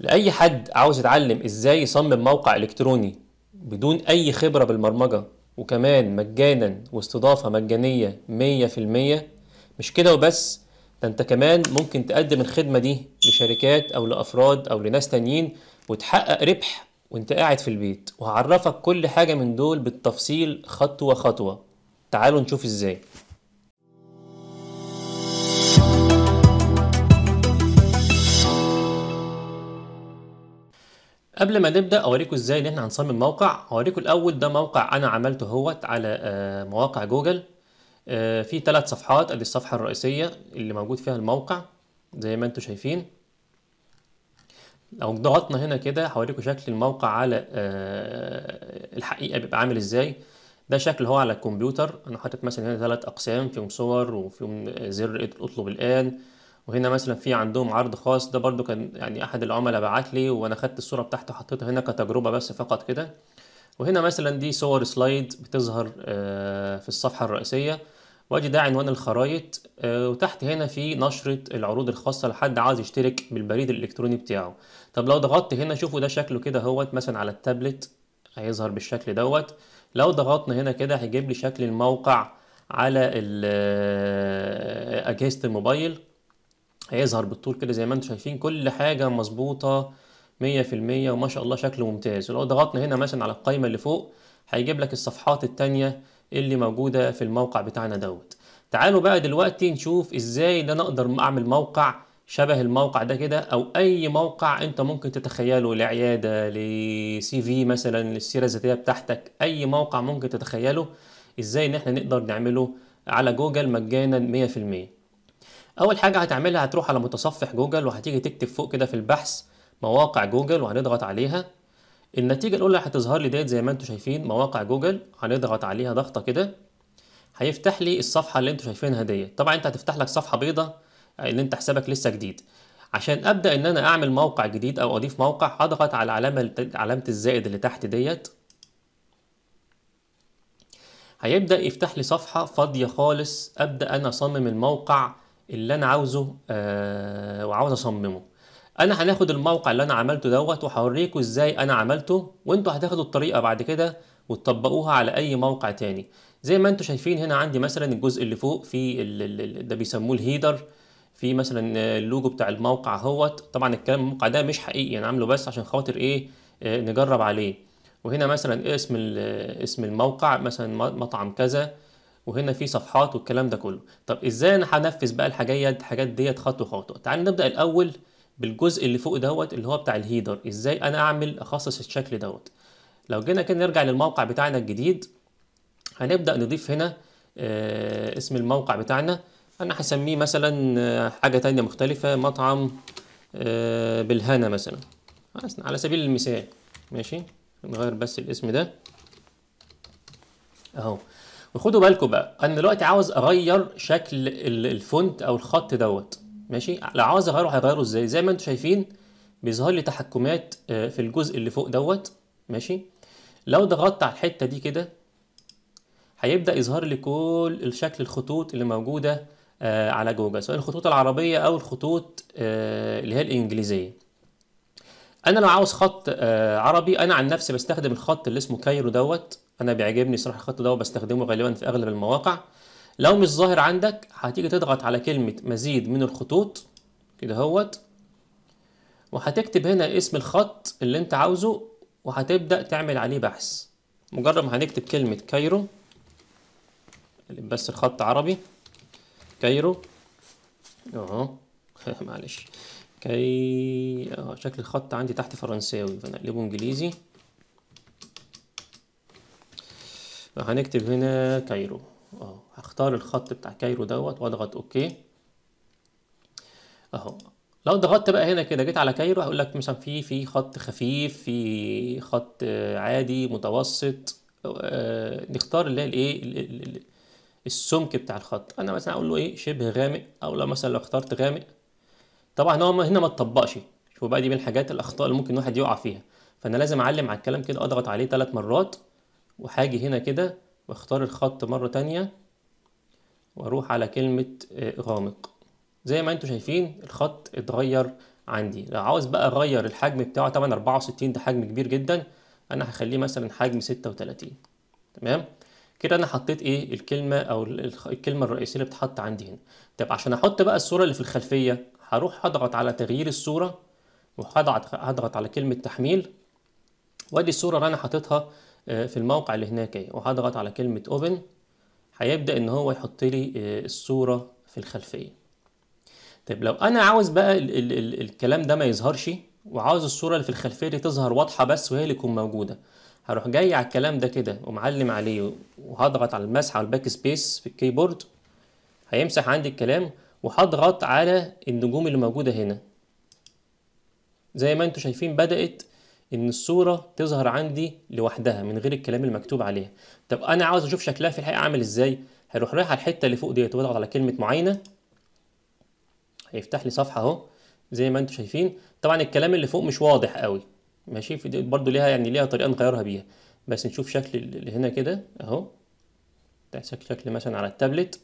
لاي حد عاوز يتعلم ازاي يصمم موقع الكتروني بدون اي خبره بالبرمجه وكمان مجانا واستضافه مجانيه 100% مش كده وبس ده انت كمان ممكن تقدم الخدمه دي لشركات او لافراد او لناس تانيين وتحقق ربح وانت قاعد في البيت وهعرفك كل حاجه من دول بالتفصيل خطوه خطوه تعالوا نشوف ازاي قبل ما نبدا اوريكم ازاي ان احنا هنصمم موقع اوريكم الاول ده موقع انا عملته اهوت على آه، مواقع جوجل آه، في ثلاث صفحات ادي الصفحه الرئيسيه اللي موجود فيها الموقع زي ما انتم شايفين لو ضغطنا هنا كده هوريكم شكل الموقع على آه، الحقيقه بيبقى عامل ازاي ده شكل هو على الكمبيوتر انا حاطط مثلا هنا ثلاث اقسام فيهم صور وفيهم زر اطلب الان وهنا مثلا في عندهم عرض خاص ده برضو كان يعني احد العملاء بعت لي وانا خدت الصوره بتاعته وحطيتها هنا كتجربه بس فقط كده وهنا مثلا دي صور سلايد بتظهر آه، في الصفحه الرئيسيه وادي ده عنوان الخرايط آه، وتحت هنا في نشرة العروض الخاصة لحد عايز يشترك بالبريد الإلكتروني بتاعه طب لو ضغطت هنا شوفوا ده شكله كده اهوت مثلا على التابلت هيظهر بالشكل دوت لو ضغطنا هنا كده هيجيب لي شكل الموقع على آه، أجهزة الموبايل هيظهر بالطول كده زي ما انتم شايفين كل حاجه مظبوطه 100% وما شاء الله شكله ممتاز ولو ضغطنا هنا مثلا على القائمه اللي فوق هيجيب لك الصفحات الثانيه اللي موجوده في الموقع بتاعنا دوت تعالوا بقى دلوقتي نشوف ازاي ده انا اقدر اعمل موقع شبه الموقع ده كده او اي موقع انت ممكن تتخيله لعياده لسي في مثلا للسيره الذاتيه بتاعتك اي موقع ممكن تتخيله ازاي ان احنا نقدر نعمله على جوجل مجانا 100% اول حاجه هتعملها هتروح على متصفح جوجل وهتيجي تكتب فوق كده في البحث مواقع جوجل وهنضغط عليها النتيجه الاولى هتظهر لي ديت زي ما انتم شايفين مواقع جوجل هنضغط عليها ضغطه كده هيفتح لي الصفحه اللي انتم شايفينها ديت طبعا انت هتفتح لك صفحه بيضه آه، اللي انت حسابك لسه جديد عشان ابدا ان انا اعمل موقع جديد او اضيف موقع هضغط على علامه علامه الزائد اللي تحت ديت هيبدا يفتح لي صفحه فاضيه خالص ابدا انا اصمم الموقع اللي انا عاوزه آه وعاوز اصممه انا هناخد الموقع اللي انا عملته دوت وهوريكم ازاي انا عملته وانتوا هتاخدوا الطريقه بعد كده وتطبقوها على اي موقع تاني زي ما انتوا شايفين هنا عندي مثلا الجزء اللي فوق في ده بيسموه الهيدر في مثلا اللوجو بتاع الموقع اهوت طبعا الكلام الموقع ده مش حقيقي انا عامله بس عشان خاطر ايه آه، نجرب عليه وهنا مثلا اسم آه، اسم الموقع مثلا مطعم كذا وهنا في صفحات والكلام ده كله طب ازاي انا هنفذ بقى الحاجات الحاجات ديت خطوه خطوه تعال نبدا الاول بالجزء اللي فوق دوت اللي هو بتاع الهيدر ازاي انا اعمل اخصص الشكل دوت لو جينا كده نرجع للموقع بتاعنا الجديد هنبدا نضيف هنا آه اسم الموقع بتاعنا انا هسميه مثلا آه، حاجه تانية مختلفه مطعم آه بالهنا مثلا على سبيل المثال ماشي نغير بس الاسم ده اهو خدوا بالكم بقى انا دلوقتي عاوز اغير شكل الفونت او الخط دوت ماشي لو عاوز اغيره هغيره ازاي زي ما انتم شايفين بيظهر لي تحكمات آه، في الجزء اللي فوق دوت ماشي لو ضغطت على الحته دي كده هيبدا يظهر لي كل الشكل الخطوط اللي موجوده آه، على جوجل سواء الخطوط العربيه او الخطوط آه، اللي هي الانجليزيه انا لو عاوز خط آه، عربي انا عن نفسي بستخدم الخط اللي اسمه كايرو دوت انا بيعجبني صراحه الخط دوت بستخدمه غالبا في اغلب المواقع لو مش ظاهر عندك هتيجي تضغط على كلمه مزيد من الخطوط كده هوت وهتكتب هنا اسم الخط اللي انت عاوزه وهتبدا تعمل عليه بحث مجرد ما هنكتب كلمه كايرو بس الخط عربي كايرو اهو معلش كي آه شكل الخط عندي تحت فرنساوي فنقلبه انجليزي هنكتب هنا كايرو اه هختار الخط بتاع كايرو دوت واضغط اوكي اهو لو ضغطت بقى هنا كده جيت على كايرو هقول لك مثلا في في خط خفيف في خط آه، عادي متوسط آه، نختار اللي هي الايه السمك بتاع الخط انا مثلا اقول له ايه شبه غامق او لو مثلا لو اخترت غامق طبعا هو هنا ما تطبقش شوفوا بقى دي من الحاجات الاخطاء اللي ممكن الواحد يقع فيها فانا لازم اعلم على الكلام كده اضغط عليه ثلاث مرات وهاجي هنا كده واختار الخط مره تانية واروح على كلمه آه، غامق زي ما انتم شايفين الخط اتغير عندي لو عاوز بقى اغير الحجم بتاعه طبعا 64 ده حجم كبير جدا انا هخليه مثلا حجم 36 تمام كده انا حطيت ايه الكلمه او الكلمه الرئيسيه اللي بتتحط عندي هنا طب عشان احط بقى الصوره اللي في الخلفيه هروح هضغط على تغيير الصورة وهضغط هضغط على كلمة تحميل وادي الصورة اللي انا حاططها آه، في الموقع اللي هناك اهي وهضغط على كلمة اوبن هيبدأ ان هو يحط لي آه، الصورة في الخلفية طيب لو انا عاوز بقى ال ال ال الكلام ده ما يظهرش وعاوز الصورة اللي في الخلفية دي تظهر واضحة بس وهي اللي تكون موجودة هروح جاي على الكلام ده كده ومعلم عليه وهضغط على المسح على الباك سبيس في الكيبورد هيمسح عندي الكلام وهضغط على النجوم اللي موجودة هنا زي ما انتم شايفين بدأت ان الصورة تظهر عندي لوحدها من غير الكلام المكتوب عليها طب انا عاوز اشوف شكلها في الحقيقة عامل ازاي هروح رايح على الحتة اللي فوق ديت واضغط على كلمة معينه هيفتح لي صفحة اهو زي ما انتم شايفين طبعا الكلام اللي فوق مش واضح قوي ماشي برضو ليها يعني ليها طريقة نغيرها بيها بس نشوف شكل اللي هنا كده اهو ده شكل شكل مثلا على التابلت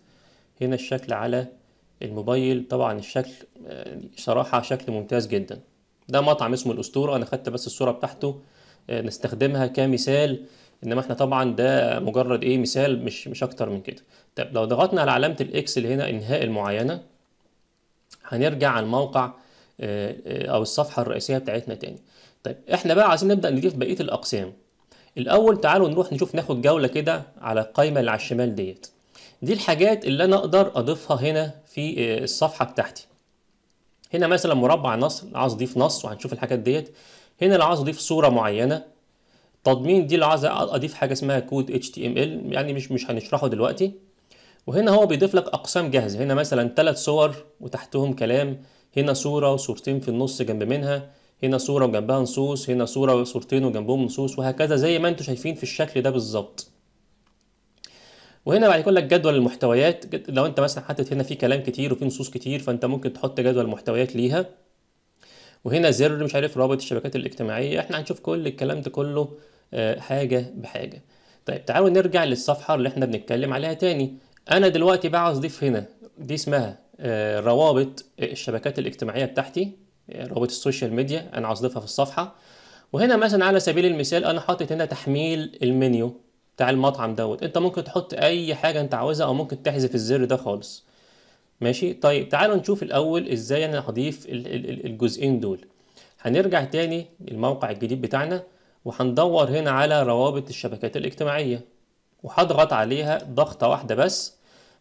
هنا الشكل على الموبايل طبعا الشكل صراحة شكل ممتاز جدا ده مطعم اسمه الأسطورة أنا خدت بس الصورة بتاعته آه، نستخدمها كمثال انما احنا طبعا ده مجرد ايه مثال مش مش اكتر من كده طب لو ضغطنا على علامه الاكس اللي هنا انهاء المعاينه هنرجع على الموقع آه، آه، او الصفحه الرئيسيه بتاعتنا تاني طيب احنا بقى عايزين نبدا نضيف بقيه الاقسام الاول تعالوا نروح نشوف ناخد جوله كده على القايمه اللي على الشمال ديت دي الحاجات اللي انا اقدر اضيفها هنا في آه، الصفحه بتاعتي هنا مثلا مربع نص عايز اضيف نص وهنشوف الحاجات ديت هنا لو عايز اضيف صوره معينه تضمين دي اللي عايز اضيف حاجه اسمها كود اتش تي ام ال يعني مش مش هنشرحه دلوقتي وهنا هو بيضيف لك اقسام جاهزه هنا مثلا ثلاث صور وتحتهم كلام هنا صوره وصورتين في النص جنب منها هنا صوره وجنبها نصوص هنا صوره وصورتين وجنبهم نصوص وهكذا زي ما انتم شايفين في الشكل ده بالظبط وهنا بعد يكون لك جدول المحتويات لو انت مثلا حاطط هنا في كلام كتير وفي نصوص كتير فانت ممكن تحط جدول محتويات ليها وهنا زر مش عارف رابط الشبكات الاجتماعيه احنا هنشوف كل الكلام ده كله آه، حاجه بحاجه طيب تعالوا نرجع للصفحه اللي احنا بنتكلم عليها تاني انا دلوقتي بقى اضيف هنا دي اسمها آه، روابط الشبكات الاجتماعيه بتاعتي آه، روابط السوشيال ميديا انا هضيفها اضيفها في الصفحه وهنا مثلا على سبيل المثال انا حاطط هنا تحميل المنيو بتاع المطعم دوت انت ممكن تحط اي حاجه انت عاوزها او ممكن تحذف الزر ده خالص ماشي طيب تعالوا نشوف الاول ازاي انا هضيف الجزئين دول هنرجع تاني الموقع الجديد بتاعنا وهندور هنا على روابط الشبكات الاجتماعيه وهضغط عليها ضغطه واحده بس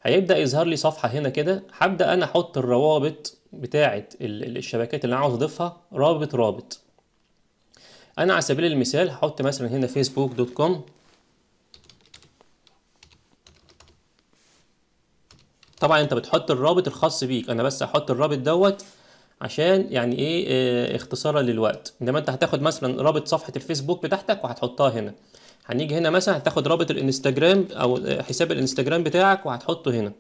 هيبدا يظهر لي صفحه هنا كده هبدا انا احط الروابط بتاعه الشبكات اللي انا عاوز اضيفها رابط رابط انا على سبيل المثال هحط مثلا هنا فيسبوك دوت كوم طبعا انت بتحط الرابط الخاص بيك انا بس هحط الرابط دوت عشان يعني ايه, آه، اختصارا للوقت انما انت هتاخد مثلا رابط صفحه الفيسبوك بتاعتك وهتحطها هنا هنيجي هنا مثلا هتاخد رابط الانستجرام او آه، حساب الانستجرام بتاعك وهتحطه هنا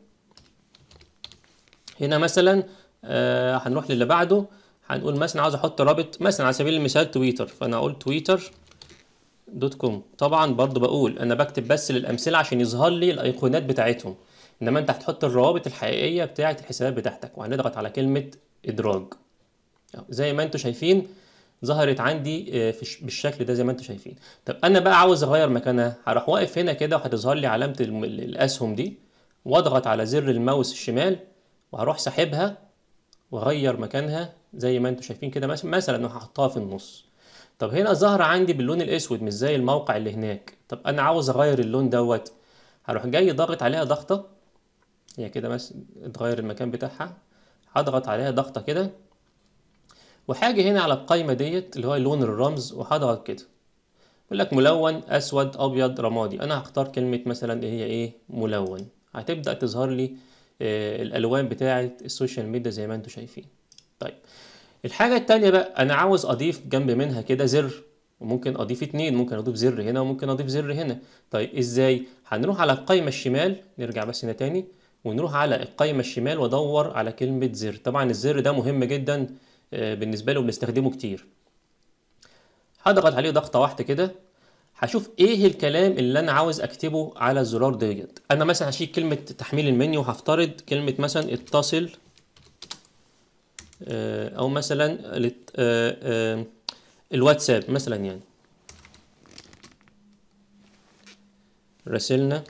هنا مثلا آه، هنروح للي بعده هنقول مثلا عاوز احط رابط مثلا على سبيل المثال تويتر فانا اقول تويتر دوت كوم طبعا برضو بقول انا بكتب بس للامثله عشان يظهر لي الايقونات بتاعتهم انما انت هتحط الروابط الحقيقيه بتاعه الحسابات بتاعتك وهنضغط على كلمه ادراج زي ما انتم شايفين ظهرت عندي آه، بالشكل ده زي ما انتم شايفين طب انا بقى عاوز اغير مكانها هروح واقف هنا كده وهتظهر لي علامه الاسهم دي واضغط على زر الماوس الشمال وهروح ساحبها واغير مكانها زي ما انتم شايفين كده مثلا مثلا هحطها في النص طب هنا ظهر عندي باللون الاسود مش زي الموقع اللي هناك طب انا عاوز اغير اللون دوت هروح جاي ضاغط عليها ضغطه هي كده بس اتغير المكان بتاعها هضغط عليها ضغطة كده وحاجة هنا على القايمة ديت اللي هو لون الرمز وهضغط كده يقول لك ملون أسود أبيض رمادي أنا هختار كلمة مثلا اللي هي إيه ملون هتبدأ تظهر لي آه الألوان بتاعة السوشيال ميديا زي ما انتم شايفين طيب الحاجة التانية بقى أنا عاوز أضيف جنب منها كده زر وممكن أضيف اتنين ممكن أضيف زر هنا وممكن أضيف زر هنا طيب إزاي؟ هنروح على القايمة الشمال نرجع بس هنا تاني ونروح على القايمة الشمال وادور على كلمة زر طبعا الزر ده مهم جدا آه، بالنسبة لي وبنستخدمه كتير هضغط عليه ضغطة واحدة كده هشوف ايه الكلام اللي انا عاوز اكتبه على الزرار ديت انا مثلا هشيل كلمة تحميل المنيو وهفترض كلمة مثلا اتصل آه، او مثلا آه، الواتساب مثلا يعني راسلنا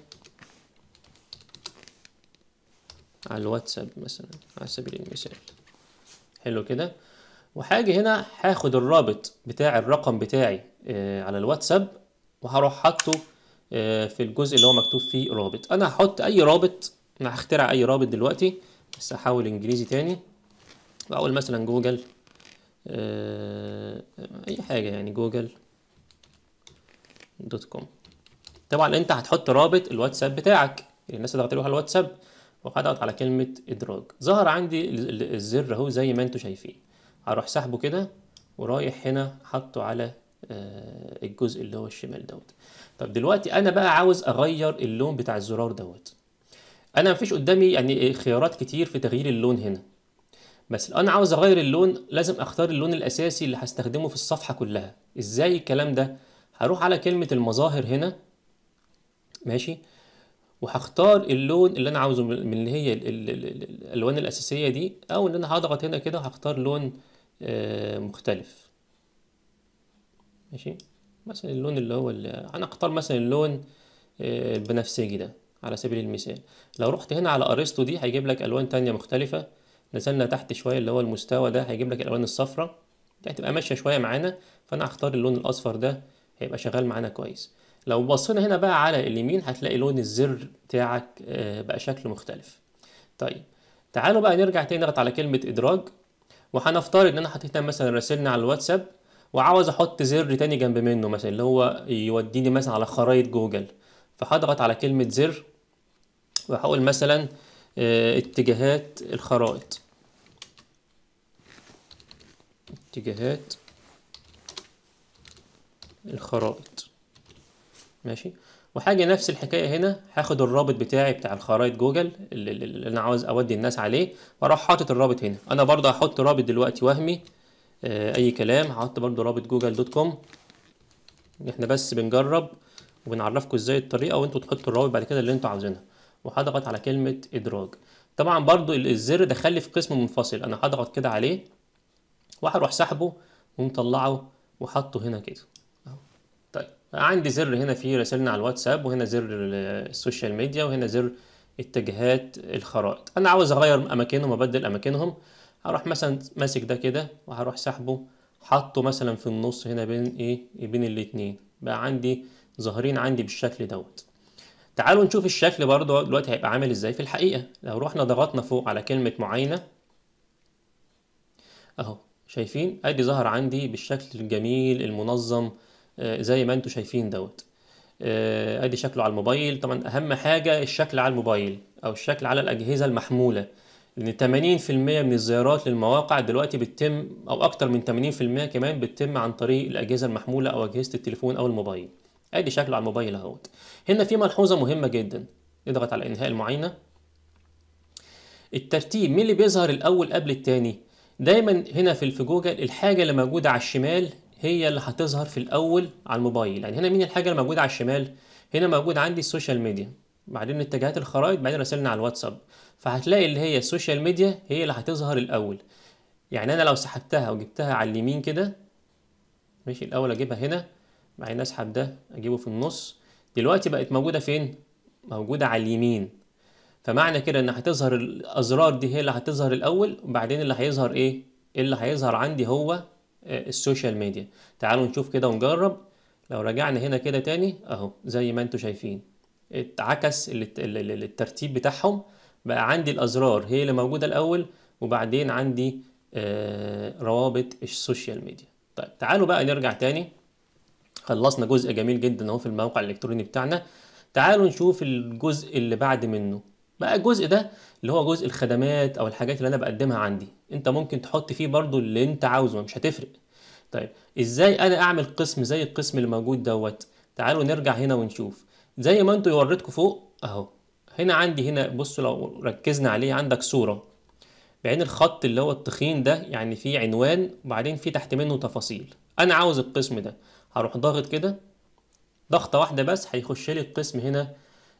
على الواتساب مثلا على سبيل المثال حلو كده وحاجة هنا هاخد الرابط بتاع الرقم بتاعي آه، على الواتساب وهروح حاطه آه، في الجزء اللي هو مكتوب فيه رابط انا هحط اي رابط انا هخترع اي رابط دلوقتي بس هحاول انجليزي تاني واقول مثلا جوجل آه، اي حاجه يعني جوجل دوت كوم طبعا انت هتحط رابط الواتساب بتاعك الناس اللي على الواتساب وهضغط على كلمة إدراج ظهر عندي الزر أهو زي ما أنتوا شايفين هروح سحبه كده ورايح هنا حاطه على آه، الجزء اللي هو الشمال دوت طب دلوقتي أنا بقى عاوز أغير اللون بتاع الزرار دوت أنا مفيش قدامي يعني خيارات كتير في تغيير اللون هنا بس لو انا عاوز اغير اللون لازم اختار اللون الاساسي اللي هستخدمه في الصفحه كلها ازاي الكلام ده هروح على كلمه المظاهر هنا ماشي وهختار اللون اللي انا عاوزه من اللي هي الالوان الاساسيه دي او ان انا هضغط هنا كده هختار لون آه، مختلف ماشي مثلا اللون اللي هو اللي انا اختار مثلا اللون آه، البنفسجي ده على سبيل المثال لو رحت هنا على ارسطو دي هيجيب لك الوان تانية مختلفه نزلنا تحت شويه اللي هو المستوى ده هيجيب لك الالوان الصفراء دي هتبقى ماشيه شويه معانا فانا هختار اللون الاصفر ده هيبقى شغال معانا كويس لو بصينا هنا بقى على اليمين هتلاقي لون الزر بتاعك آه، بقى شكله مختلف طيب تعالوا بقى نرجع تاني نضغط على كلمة إدراج وهنفترض إن أنا حطيت مثلا راسلنا على الواتساب وعاوز أحط زر تاني جنب منه مثلا اللي هو يوديني مثلا على خرائط جوجل فهضغط على كلمة زر وهقول مثلا آه، اتجاهات الخرائط اتجاهات الخرائط ماشي وحاجه نفس الحكايه هنا هاخد الرابط بتاعي بتاع الخرائط جوجل اللي, اللي انا عاوز اودي الناس عليه واروح حاطط الرابط هنا انا برضه هحط رابط دلوقتي وهمي آه اي كلام هحط برضه رابط جوجل دوت كوم احنا بس بنجرب وبنعرفكم ازاي الطريقه وانتوا تحطوا الرابط بعد كده اللي انتوا عاوزينها وهضغط على كلمه ادراج طبعا برضه الزر ده خلي في قسم منفصل انا هضغط كده عليه وهروح سحبه ومطلعه وحطه هنا كده عندي زر هنا فيه رسلنا على الواتساب وهنا زر السوشيال ميديا وهنا زر اتجاهات الخرائط انا عاوز اغير اماكنهم وابدل اماكنهم هروح مثلا ماسك ده كده وهروح سحبه حاطه مثلا في النص هنا بين ايه بين الاتنين بقى عندي ظاهرين عندي بالشكل دوت تعالوا نشوف الشكل برضو دلوقتي هيبقى عامل ازاي في الحقيقه لو رحنا ضغطنا فوق على كلمه معينه اهو شايفين ادي ظهر عندي بالشكل الجميل المنظم آه، زي ما انتم شايفين دوت آه، ادي شكله على الموبايل طبعا اهم حاجه الشكل على الموبايل او الشكل على الاجهزه المحموله لان 80% من الزيارات للمواقع دلوقتي بتتم او اكتر من 80% كمان بتتم عن طريق الاجهزه المحموله او اجهزه التليفون او الموبايل ادي شكله على الموبايل اهوت هنا في ملحوظه مهمه جدا نضغط على انهاء المعاينه الترتيب مين اللي بيظهر الاول قبل الثاني دايما هنا في جوجل الحاجه اللي موجوده على الشمال هي اللي هتظهر في الاول على الموبايل يعني هنا مين الحاجه اللي موجوده على الشمال هنا موجود عندي السوشيال ميديا بعدين اتجاهات الخرائط بعدين رسلنا على الواتساب فهتلاقي اللي هي السوشيال ميديا هي اللي هتظهر الاول يعني انا لو سحبتها وجبتها على اليمين كده ماشي الاول اجيبها هنا بعدين اسحب ده اجيبه في النص دلوقتي بقت موجوده فين موجوده على اليمين فمعنى كده ان هتظهر الازرار دي هي اللي هتظهر الاول وبعدين اللي هيظهر ايه اللي هيظهر عندي هو آه، السوشيال ميديا تعالوا نشوف كده ونجرب لو رجعنا هنا كده تاني اهو زي ما انتم شايفين اتعكس الترتيب بتاعهم بقى عندي الازرار هي اللي موجوده الاول وبعدين عندي آه، روابط السوشيال ميديا طيب تعالوا بقى نرجع تاني خلصنا جزء جميل جدا اهو في الموقع الالكتروني بتاعنا تعالوا نشوف الجزء اللي بعد منه بقى الجزء ده اللي هو جزء الخدمات او الحاجات اللي انا بقدمها عندي انت ممكن تحط فيه برضو اللي انت عاوزه مش هتفرق طيب ازاي انا اعمل قسم زي القسم اللي موجود دوت تعالوا نرجع هنا ونشوف زي ما انتوا وريتكم فوق اهو هنا عندي هنا بصوا لو ركزنا عليه عندك صوره بعدين الخط اللي هو التخين ده يعني فيه عنوان وبعدين فيه تحت منه تفاصيل انا عاوز القسم ده هروح ضاغط كده ضغطه واحده بس هيخش لي القسم هنا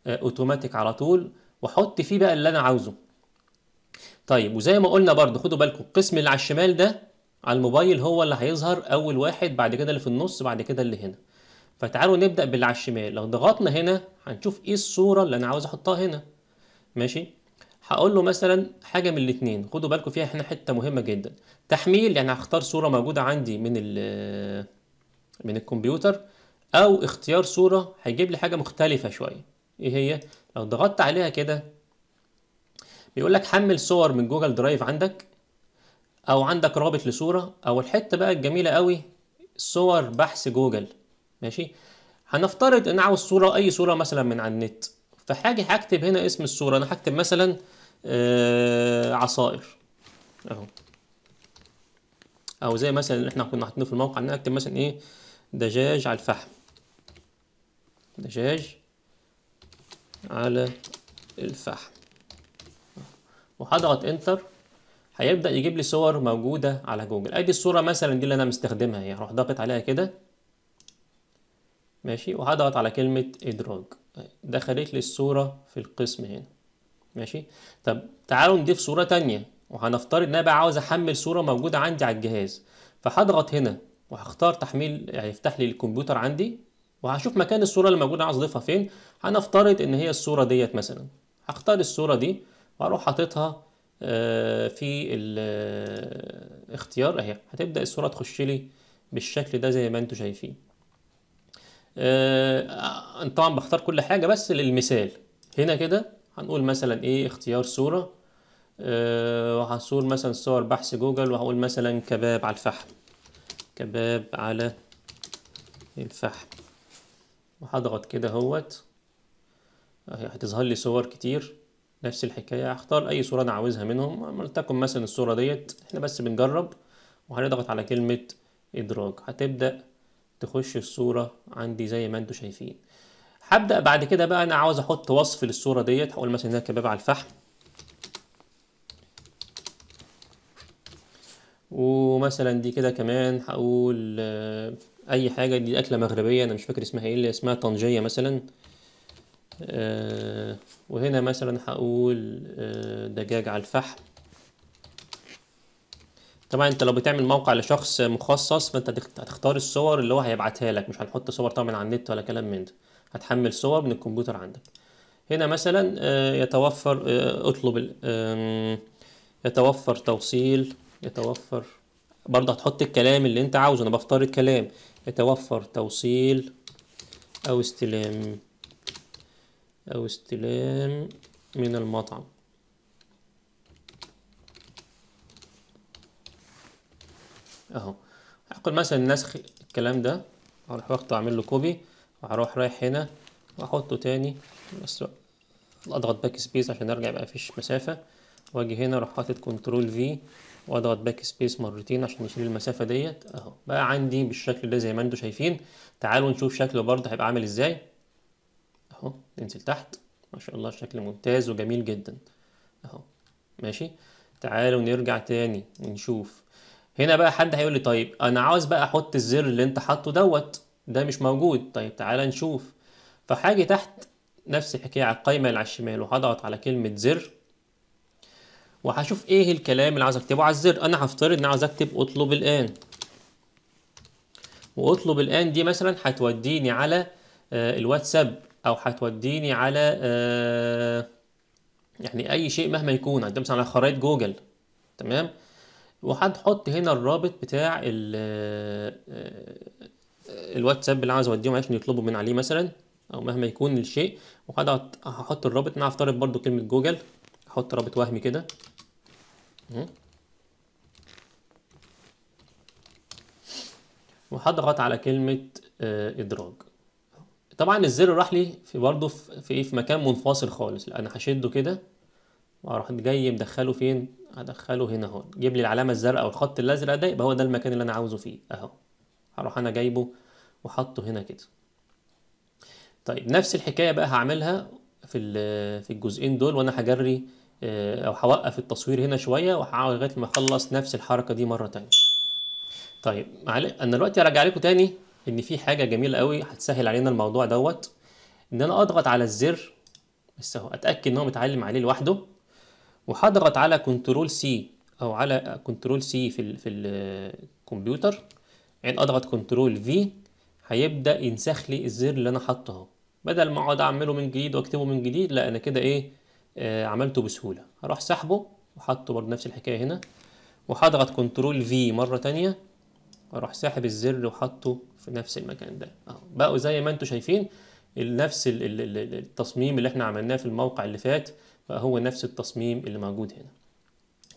اوتوماتيك آه، على طول واحط فيه بقى اللي انا عاوزه طيب وزي ما قلنا برضو خدوا بالكم القسم اللي على الشمال ده على الموبايل هو اللي هيظهر اول واحد بعد كده اللي في النص بعد كده اللي هنا فتعالوا نبدا باللي على الشمال لو ضغطنا هنا هنشوف ايه الصوره اللي انا عاوز احطها هنا ماشي هقول له مثلا حاجه من الاثنين خدوا بالكم فيها هنا حته مهمه جدا تحميل يعني هختار صوره موجوده عندي من ال آه، من الكمبيوتر او اختيار صوره هيجيب لي حاجه مختلفه شويه ايه هي لو ضغطت عليها كده بيقول لك حمل صور من جوجل درايف عندك او عندك رابط لصوره او الحته بقى الجميله قوي صور بحث جوجل ماشي هنفترض ان عاوز صوره اي صوره مثلا من على النت فحاجه هكتب هنا اسم الصوره انا هكتب مثلا آه عصائر اهو او زي مثلا اللي احنا كنا حاطينه في الموقع ان اكتب مثلا ايه دجاج على الفحم دجاج على الفحم وهضغط انتر هيبدا يجيب لي صور موجوده على جوجل ادي الصوره مثلا دي اللي انا مستخدمها يعني هروح ضاغط عليها كده ماشي وهضغط على كلمه ادراج دخلت لي الصوره في القسم هنا ماشي طب تعالوا نضيف صوره تانية وهنفترض ان انا بقى عاوز احمل صوره موجوده عندي على الجهاز فهضغط هنا وهختار تحميل هيفتح يعني لي الكمبيوتر عندي وهشوف مكان الصوره اللي موجوده عاوز اضيفها فين هنفترض ان هي الصوره ديت مثلا هختار الصوره دي واروح حاططها آه، في الاختيار آه، اهي هتبدا الصوره تخش لي بالشكل ده زي ما انتم شايفين آه، انا طبعا بختار كل حاجه بس للمثال هنا كده هنقول مثلا ايه اختيار صوره وهصور مثلا صور بحث جوجل وهقول مثلا كباب على الفحم كباب على الفحم وهضغط كده اهوت هتظهر لي صور كتير نفس الحكاية هختار أي صورة أنا عاوزها منهم ولتكن مثلا الصورة ديت احنا بس بنجرب وهنضغط على كلمة إدراج هتبدأ تخش الصورة عندي زي ما انتوا شايفين هبدأ بعد كده بقى أنا عاوز أحط وصف للصورة ديت هقول مثلا إنها كباب على الفحم ومثلا دي كده كمان هقول آه، أي حاجة دي أكلة مغربية أنا مش فاكر اسمها إيه اللي اسمها طنجية مثلا آه، وهنا مثلا هقول آه، دجاج على الفحم طبعا انت لو بتعمل موقع لشخص مخصص فانت هتختار الصور اللي هو هيبعتها لك مش هنحط صور طبعا على النت ولا كلام من ده هتحمل صور من الكمبيوتر عندك هنا مثلا آه، يتوفر اطلب يتوفر توصيل يتوفر برضه هتحط الكلام اللي انت عاوزه انا بفترض كلام يتوفر توصيل او استلام أو استلام من المطعم أهو هقول مثلا نسخ الكلام ده هروح واخده أعمل له كوبي وهروح رايح هنا وأحطه تاني بس أضغط باك سبيس عشان أرجع يبقى مفيش مسافة وأجي هنا أروح حاطط كنترول في واضغط باك سبيس مرتين عشان يشيل المسافه ديت اهو بقى عندي بالشكل ده زي ما انتم شايفين تعالوا نشوف شكله برضه هيبقى عامل ازاي اهو انزل تحت ما شاء الله شكل ممتاز وجميل جدا اهو ماشي تعالوا نرجع تاني ونشوف هنا بقى حد هيقول لي طيب انا عاوز بقى احط الزر اللي انت حاطه دوت ده مش موجود طيب تعالى نشوف فحاجه تحت نفس الحكايه على القايمه اللي على الشمال وهضغط على كلمه زر وهشوف ايه الكلام اللي عاوز اكتبه على الزر انا هفترض ان عاوز اكتب اطلب الان واطلب الان دي مثلا هتوديني على آه، الواتساب او هتوديني على آه، يعني اي شيء مهما يكون يعني هتدوس على خرائط جوجل تمام وهتحط هنا الرابط بتاع ال آه، آه، الواتساب اللي عايز اوديهم عشان يطلبوا من عليه مثلا او مهما يكون الشيء وهحط الرابط انا هفترض برضو كلمه جوجل هحط رابط وهمي كده وهضغط على كلمه ادراج طبعا الزر راح لي في برضه في ايه في مكان منفصل خالص انا هشده كده واروح جاي مدخله فين هدخله هنا اهو جيب لي العلامه الزرقاء او الخط الازرق ده يبقى هو ده المكان اللي انا عاوزه فيه اهو هروح انا جايبه وحطه هنا كده طيب نفس الحكايه بقى هعملها في في الجزئين دول وانا هجري آه، او هوقف التصوير هنا شويه وهقعد لغايه ما اخلص نفس الحركه دي مره تانية طيب انا دلوقتي هرجع لكم تاني ان في حاجه جميله قوي هتسهل علينا الموضوع دوت ان انا اضغط على الزر بس اهو اتاكد ان هو متعلم عليه لوحده وهضغط على كنترول سي او على كنترول سي في الـ في الكمبيوتر عين اضغط كنترول في هيبدا ينسخ لي الزر اللي انا حاطه اهو بدل ما اقعد اعمله من جديد واكتبه من جديد لا انا كده ايه آه عملته بسهوله هروح سحبه وحاطه برضه نفس الحكايه هنا وهضغط كنترول في مره تانية اروح ساحب الزر وحاطه في نفس المكان ده اهو بقوا زي ما انتم شايفين نفس التصميم اللي احنا عملناه في الموقع اللي فات بقى هو نفس التصميم اللي موجود هنا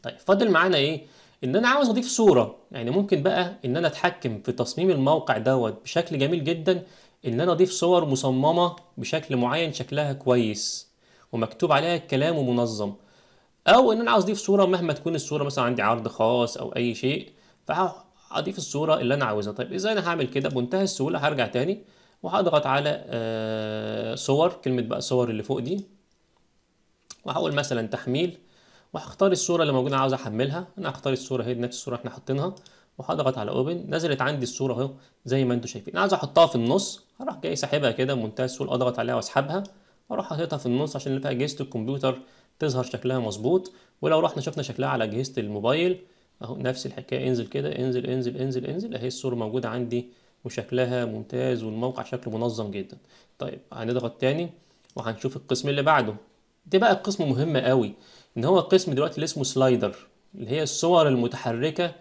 طيب فاضل معانا ايه ان انا عاوز اضيف صوره يعني ممكن بقى ان انا اتحكم في تصميم الموقع دوت بشكل جميل جدا ان انا اضيف صور مصممه بشكل معين شكلها كويس ومكتوب عليها الكلام ومنظم او ان انا عاوز اضيف صوره مهما تكون الصوره مثلا عندي عرض خاص او اي شيء اضيف الصوره اللي انا عاوزها طيب ازاي انا هعمل كده بمنتهى السهوله هرجع تاني وهضغط على آه، صور كلمه بقى صور اللي فوق دي وهقول مثلا تحميل وهختار الصوره اللي موجوده عاوز احملها انا هختار الصوره اهي نفس الصوره احنا حاطينها وهضغط على اوبن نزلت عندي الصوره اهو زي ما انتم شايفين انا عايز احطها في النص هروح جاي ساحبها كده بمنتهى السهوله اضغط عليها واسحبها واروح حاططها في النص عشان اللي في اجهزه الكمبيوتر تظهر شكلها مظبوط ولو رحنا شفنا شكلها على اجهزه الموبايل اهو نفس الحكايه انزل كده انزل انزل انزل انزل اهي الصوره موجوده عندي وشكلها ممتاز والموقع شكله منظم جدا طيب هنضغط تاني وهنشوف القسم اللي بعده ده بقى القسم مهم قوي ان هو القسم دلوقتي اللي اسمه سلايدر اللي هي الصور المتحركه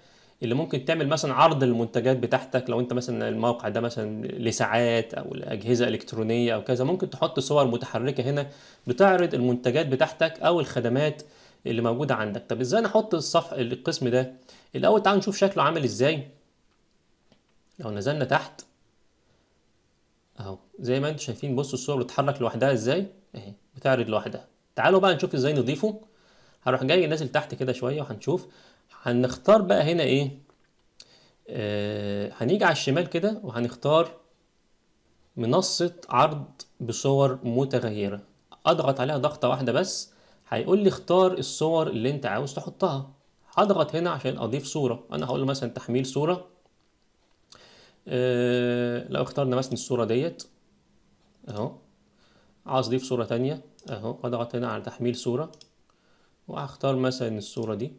اللي ممكن تعمل مثلا عرض للمنتجات بتاعتك لو انت مثلا الموقع ده مثلا لساعات او لاجهزه الكترونيه او كذا ممكن تحط صور متحركه هنا بتعرض المنتجات بتاعتك او الخدمات اللي موجوده عندك طب ازاي نحط الصف القسم ده الاول تعالوا نشوف شكله عامل ازاي لو نزلنا تحت اهو زي ما انتم شايفين بصوا الصور بتتحرك لوحدها ازاي اهي بتعرض لوحدها تعالوا بقى نشوف ازاي نضيفه هروح جاي نازل تحت كده شويه وهنشوف هنختار بقى هنا ايه آه هنيجي على الشمال كده وهنختار منصه عرض بصور متغيره اضغط عليها ضغطه واحده بس هيقول لي اختار الصور اللي انت عاوز تحطها هضغط هنا عشان اضيف صوره انا هقول له مثلا تحميل صوره اه لو اخترنا مثلا الصوره ديت اهو عاوز اضيف صوره تانية اهو اضغط هنا على تحميل صوره وهختار مثلا الصوره دي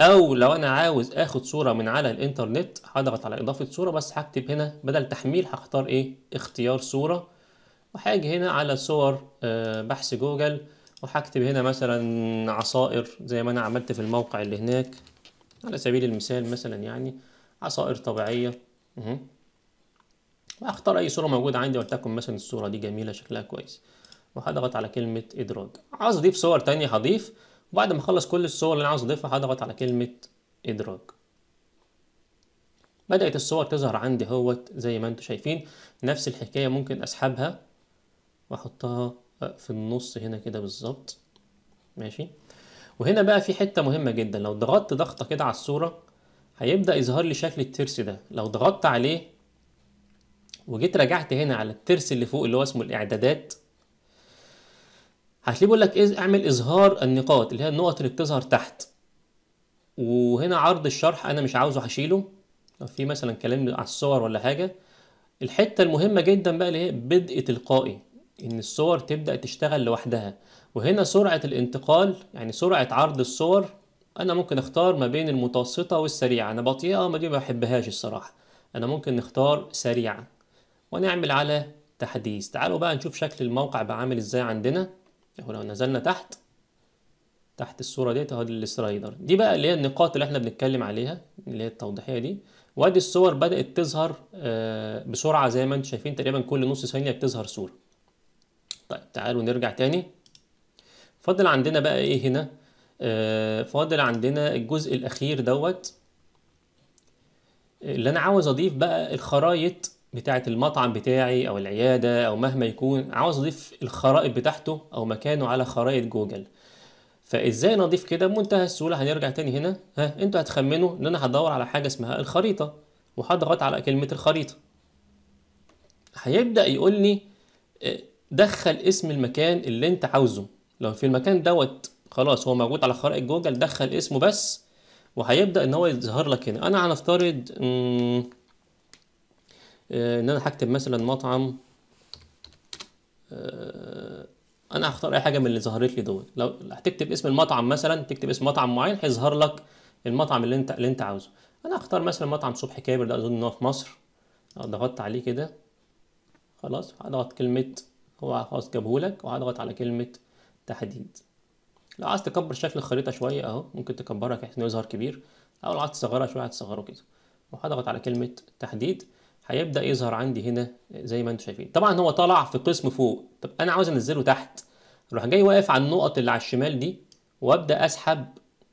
او لو انا عاوز اخد صوره من على الانترنت هضغط على اضافه صوره بس هكتب هنا بدل تحميل هختار ايه اختيار صوره وهاجي هنا على صور آه، بحث جوجل وهكتب هنا مثلا عصائر زي ما انا عملت في الموقع اللي هناك على سبيل المثال مثلا يعني عصائر طبيعية واختار اي صورة موجودة عندي ولتكن مثلا الصورة دي جميلة شكلها كويس وهضغط على كلمة ادراج عاوز اضيف صور تانية هضيف وبعد ما اخلص كل الصور اللي انا عاوز اضيفها هضغط على كلمة ادراج بدأت الصور تظهر عندي اهوت زي ما انتم شايفين نفس الحكاية ممكن اسحبها واحطها في النص هنا كده بالظبط ماشي وهنا بقى في حته مهمه جدا لو ضغطت ضغطه كده على الصوره هيبدا يظهر لي شكل الترس ده لو ضغطت عليه وجيت رجعت هنا على الترس اللي فوق اللي هو اسمه الاعدادات هتلاقيه بيقول لك اعمل اظهار النقاط اللي هي النقط اللي بتظهر تحت وهنا عرض الشرح انا مش عاوزه هشيله لو في مثلا كلام على الصور ولا حاجه الحته المهمه جدا بقى اللي هي بدء تلقائي ان الصور تبدا تشتغل لوحدها وهنا سرعه الانتقال يعني سرعه عرض الصور انا ممكن اختار ما بين المتوسطه والسريعه انا بطيئه ما دي ما بحبهاش الصراحه انا ممكن نختار سريعه ونعمل على تحديث تعالوا بقى نشوف شكل الموقع بقى عامل ازاي عندنا اهو لو نزلنا تحت تحت الصوره ديت اهو دي السلايدر دي بقى اللي هي النقاط اللي احنا بنتكلم عليها اللي هي التوضيحيه دي وادي الصور بدات تظهر آه، بسرعه زي ما انتم شايفين تقريبا كل نص ثانيه بتظهر صوره طيب تعالوا نرجع تاني فاضل عندنا بقى ايه هنا آه، فاضل عندنا الجزء الاخير دوت اللي انا عاوز اضيف بقى الخرايط بتاعه المطعم بتاعي او العياده او مهما يكون عاوز اضيف الخرائط بتاعته او مكانه على خرائط جوجل فازاي نضيف كده بمنتهى السهوله هنرجع تاني هنا ها انتوا هتخمنوا ان انا هدور على حاجه اسمها الخريطه وهضغط على كلمه الخريطه هيبدا يقول لي آه، دخل اسم المكان اللي انت عاوزه لو في المكان دوت خلاص هو موجود على خرائط جوجل دخل اسمه بس وهيبدا ان هو يظهر لك هنا انا هنفترض آه، ان انا هكتب مثلا مطعم آه، انا هختار اي حاجه من اللي ظهرت لي دول لو هتكتب اسم المطعم مثلا تكتب اسم مطعم معين هيظهر لك المطعم اللي انت اللي انت عاوزه انا هختار مثلا مطعم صبحي كابر ده اظن ان هو في مصر ضغطت عليه كده خلاص هضغط كلمه هو خلاص جابهولك وهضغط على كلمة تحديد لو عايز تكبر شكل الخريطة شوية اهو ممكن تكبرها بحيث انه يظهر كبير او لو عايز تصغرها شوية هتصغره كده وهضغط على كلمة تحديد هيبدأ يظهر عندي هنا زي ما انتم شايفين طبعا هو طلع في قسم فوق طب انا عاوز انزله تحت اروح جاي واقف على النقط اللي على الشمال دي وابدأ اسحب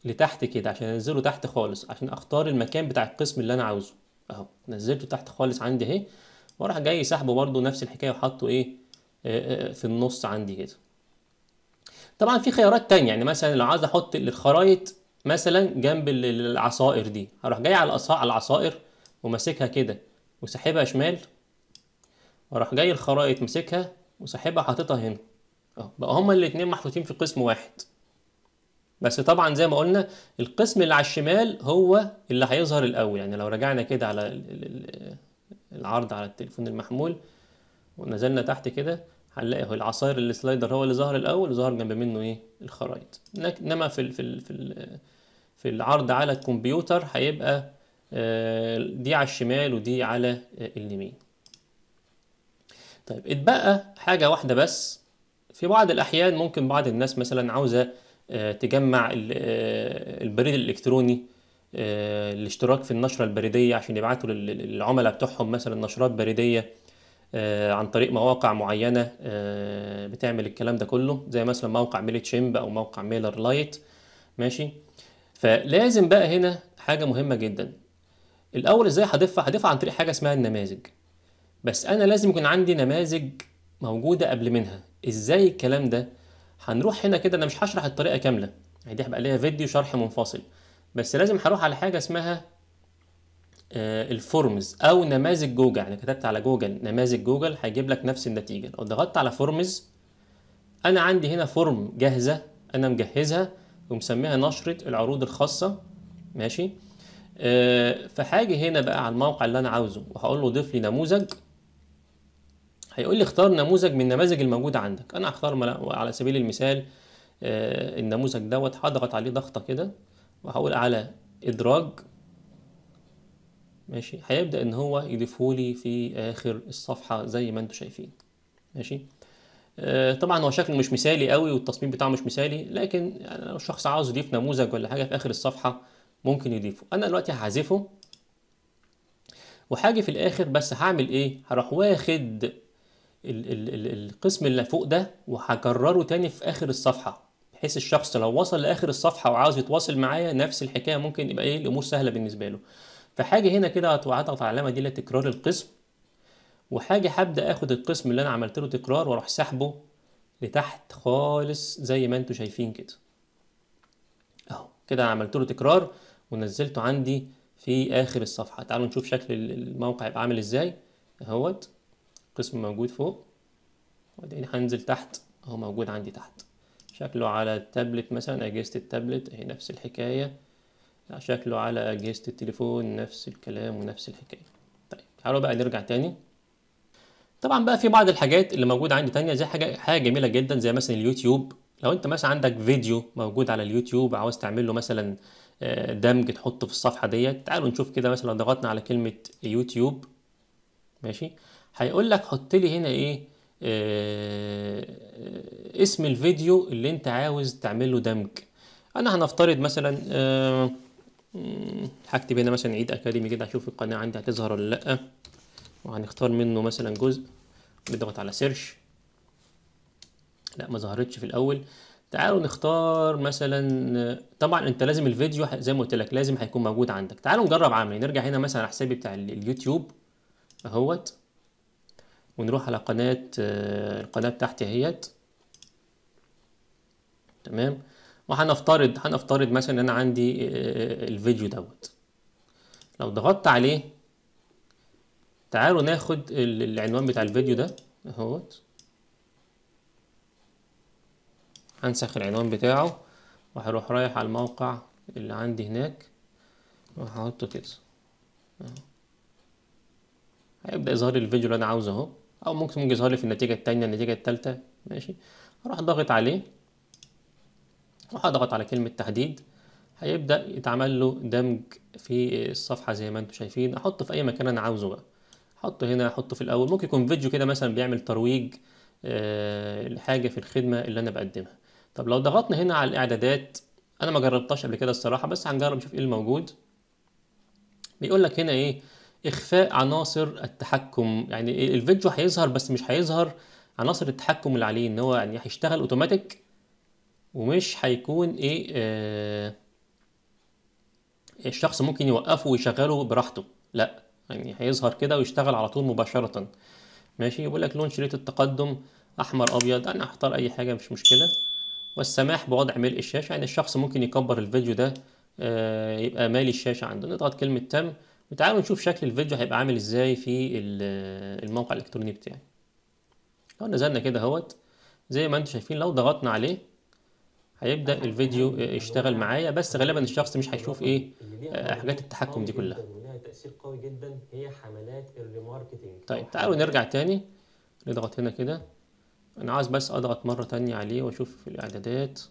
لتحت كده عشان انزله تحت خالص عشان اختار المكان بتاع القسم اللي انا عاوزه اهو نزلته تحت خالص عندي اهي واروح جاي سحبه برده نفس الحكايه وحاطه ايه آه، آه، في النص عندي كده طبعا في خيارات تانية يعني مثلا لو عايز احط الخرايط مثلا جنب العصائر دي هروح جاي على العصائر وماسكها كده وساحبها شمال واروح جاي الخرايط ماسكها وساحبها حاططها هنا اهو بقى هما الاتنين محطوطين في قسم واحد بس طبعا زي ما قلنا القسم اللي على الشمال هو اللي هيظهر الاول يعني لو رجعنا كده على العرض على التليفون المحمول ونزلنا تحت كده هنلاقي هو العصاير السلايدر هو اللي ظهر الاول وظهر جنب منه ايه الخرايط انما في الـ في الـ في, الـ في العرض على الكمبيوتر هيبقى آه، دي على الشمال ودي على آه، اليمين طيب اتبقى حاجه واحده بس في بعض الاحيان ممكن بعض الناس مثلا عاوزه آه، تجمع البريد الالكتروني الاشتراك في النشره البريديه عشان يبعتوا للعملاء بتوعهم مثلا نشرات بريديه آه، عن طريق مواقع معينه آه، بتعمل الكلام ده كله زي مثلا موقع ميلي تشيمب او موقع ميلر لايت ماشي فلازم بقى هنا حاجه مهمه جدا الاول ازاي هضيفها هضيفها عن طريق حاجه اسمها النماذج بس انا لازم يكون عندي نماذج موجوده قبل منها ازاي الكلام ده هنروح هنا كده انا مش هشرح الطريقه كامله يعني دي هيبقى ليها فيديو شرح منفصل بس لازم هروح على حاجه اسمها آه، الفورمز او نماذج جوجل يعني كتبت على جوجل نماذج جوجل هيجيب لك نفس النتيجه لو ضغطت على فورمز انا عندي هنا فورم جاهزه انا مجهزها ومسميها نشره العروض الخاصه ماشي أه فحاجه هنا بقى على الموقع اللي انا عاوزه وهقول له ضيف لي نموذج هيقول لي اختار نموذج من النماذج الموجوده عندك انا هختار على سبيل المثال أه النموذج دوت هضغط عليه ضغطه كده وهقول على ادراج ماشي هيبدأ ان هو يضيفه لي في اخر الصفحة زي ما انتم شايفين ماشي آه طبعا هو شكله مش مثالي قوي والتصميم بتاعه مش مثالي لكن يعني لو الشخص عاوز يضيف نموذج ولا حاجة في اخر الصفحة ممكن يضيفه انا دلوقتي هحذفه وحاجة في الاخر بس هعمل ايه هروح واخد القسم اللي فوق ده وهكرره تاني في اخر الصفحه بحيث الشخص لو وصل لاخر الصفحه وعاوز يتواصل معايا نفس الحكايه ممكن يبقى ايه الامور سهله بالنسبه له فحاجة هنا كده هضغط على العلامة دي اللي تكرار القسم وحاجة هبدأ آخد القسم اللي أنا عملت له تكرار وأروح سحبه لتحت خالص زي ما انتوا شايفين كده أهو كده عملت له تكرار ونزلته عندي في آخر الصفحة تعالوا نشوف شكل الموقع يبقى عامل إزاي أهوت قسم موجود فوق وبعدين هنزل تحت أهو موجود عندي تحت شكله على التابلت مثلا أجهزة التابلت أهي نفس الحكاية شكله على أجهزة التليفون نفس الكلام ونفس الحكاية طيب تعالوا بقى نرجع تاني طبعا بقى في بعض الحاجات اللي موجودة عندي تانية زي حاجة حاجة جميلة جدا زي مثلا اليوتيوب لو انت مثلا عندك فيديو موجود على اليوتيوب عاوز تعمل له مثلا آه، دمج تحطه في الصفحة ديت تعالوا نشوف كده مثلا لو ضغطنا على كلمة يوتيوب ماشي هيقول لك حط لي هنا ايه آه، آه، اسم الفيديو اللي انت عاوز تعمل له دمج انا هنفترض مثلا آه هكتب هنا مثلا عيد اكاديمي كده اشوف القناه عندي هتظهر ولا لا وهنختار منه مثلا جزء بنضغط على سيرش لا ما ظهرتش في الاول تعالوا نختار مثلا طبعا انت لازم الفيديو زي ما قلت لك لازم هيكون موجود عندك تعالوا نجرب عملي نرجع هنا مثلا على حسابي بتاع اليوتيوب اهوت ونروح على قناه آه، القناه بتاعتي اهيت تمام وهنفترض هنفترض مثلا ان انا عندي آه، آه، الفيديو دوت لو ضغطت عليه تعالوا ناخد العنوان بتاع الفيديو ده اهوت هنسخ العنوان بتاعه وهروح رايح على الموقع اللي عندي هناك وهحطه كده هيبدأ يظهر لي الفيديو اللي انا عاوزه اهو او ممكن يظهر لي في النتيجة التانية النتيجة التالتة ماشي هروح ضاغط عليه وهضغط على كلمة تحديد هيبدأ يتعمل له دمج في الصفحة زي ما انتم شايفين احطه في اي مكان انا عاوزه بقى احطه هنا احطه في الاول ممكن يكون فيديو كده مثلا بيعمل ترويج أه لحاجة في الخدمة اللي انا بقدمها طب لو ضغطنا هنا على الاعدادات انا ما جربتهاش قبل كده الصراحة بس هنجرب نشوف ايه الموجود بيقول لك هنا ايه اخفاء عناصر التحكم يعني الفيديو هيظهر بس مش هيظهر عناصر التحكم اللي عليه ان هو يعني هيشتغل اوتوماتيك ومش هيكون ايه آه الشخص ممكن يوقفه ويشغله براحته لا يعني هيظهر كده ويشتغل على طول مباشرة ماشي يقول لك لون شريط التقدم احمر ابيض انا هختار اي حاجة مش مشكلة والسماح بوضع ملء الشاشة يعني الشخص ممكن يكبر الفيديو ده آه يبقى مالي الشاشة عنده نضغط كلمة تم وتعالوا نشوف شكل الفيديو هيبقى عامل ازاي في آه، الموقع الالكتروني بتاعي لو نزلنا كده اهوت زي ما انتم شايفين لو ضغطنا عليه هيبدا الفيديو يشتغل معايا بس غالبا الشخص مش هيشوف ايه حاجات التحكم دي كلها طيب تعالوا نرجع تاني نضغط هنا كده انا عايز بس اضغط مره تانية عليه واشوف في الاعدادات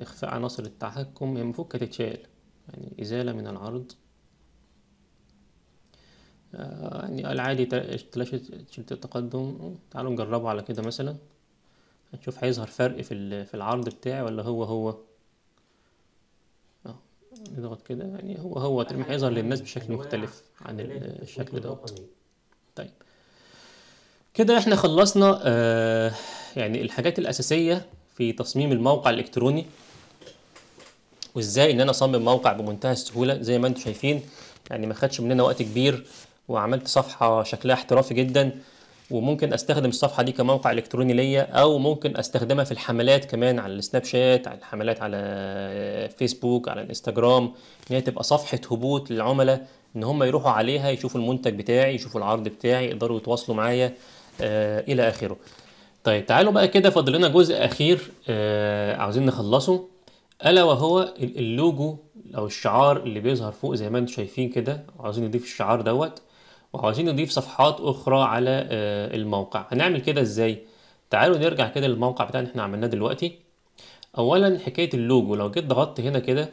اخفاء عناصر التحكم هي المفروض كانت تتشال يعني ازاله من العرض يعني العادي تلاشت تشيل التقدم تعالوا نجربه على كده مثلا هتشوف هيظهر فرق في في العرض بتاعي ولا هو هو اهو نضغط كده يعني هو هو ترمي هيظهر للناس بشكل مختلف عن الشكل دوت طيب كده احنا خلصنا آه يعني الحاجات الاساسيه في تصميم الموقع الالكتروني وازاي ان انا اصمم موقع بمنتهى السهوله زي ما انتم شايفين يعني ما خدش مننا وقت كبير وعملت صفحه شكلها احترافي جدا وممكن استخدم الصفحه دي كموقع الكتروني ليا او ممكن استخدمها في الحملات كمان على السناب شات على الحملات على فيسبوك على الانستجرام ان هي تبقى صفحه هبوط للعملاء ان هم يروحوا عليها يشوفوا المنتج بتاعي يشوفوا العرض بتاعي يقدروا يتواصلوا معايا آه الى اخره طيب تعالوا بقى كده فاضل لنا جزء اخير آه عاوزين نخلصه الا وهو اللوجو او الشعار اللي بيظهر فوق زي ما انتم شايفين كده عاوزين نضيف الشعار دوت وعاوزين نضيف صفحات اخرى على آه، الموقع هنعمل كده ازاي تعالوا نرجع كده للموقع بتاعنا احنا عملناه دلوقتي اولا حكايه اللوجو لو جيت ضغطت هنا كده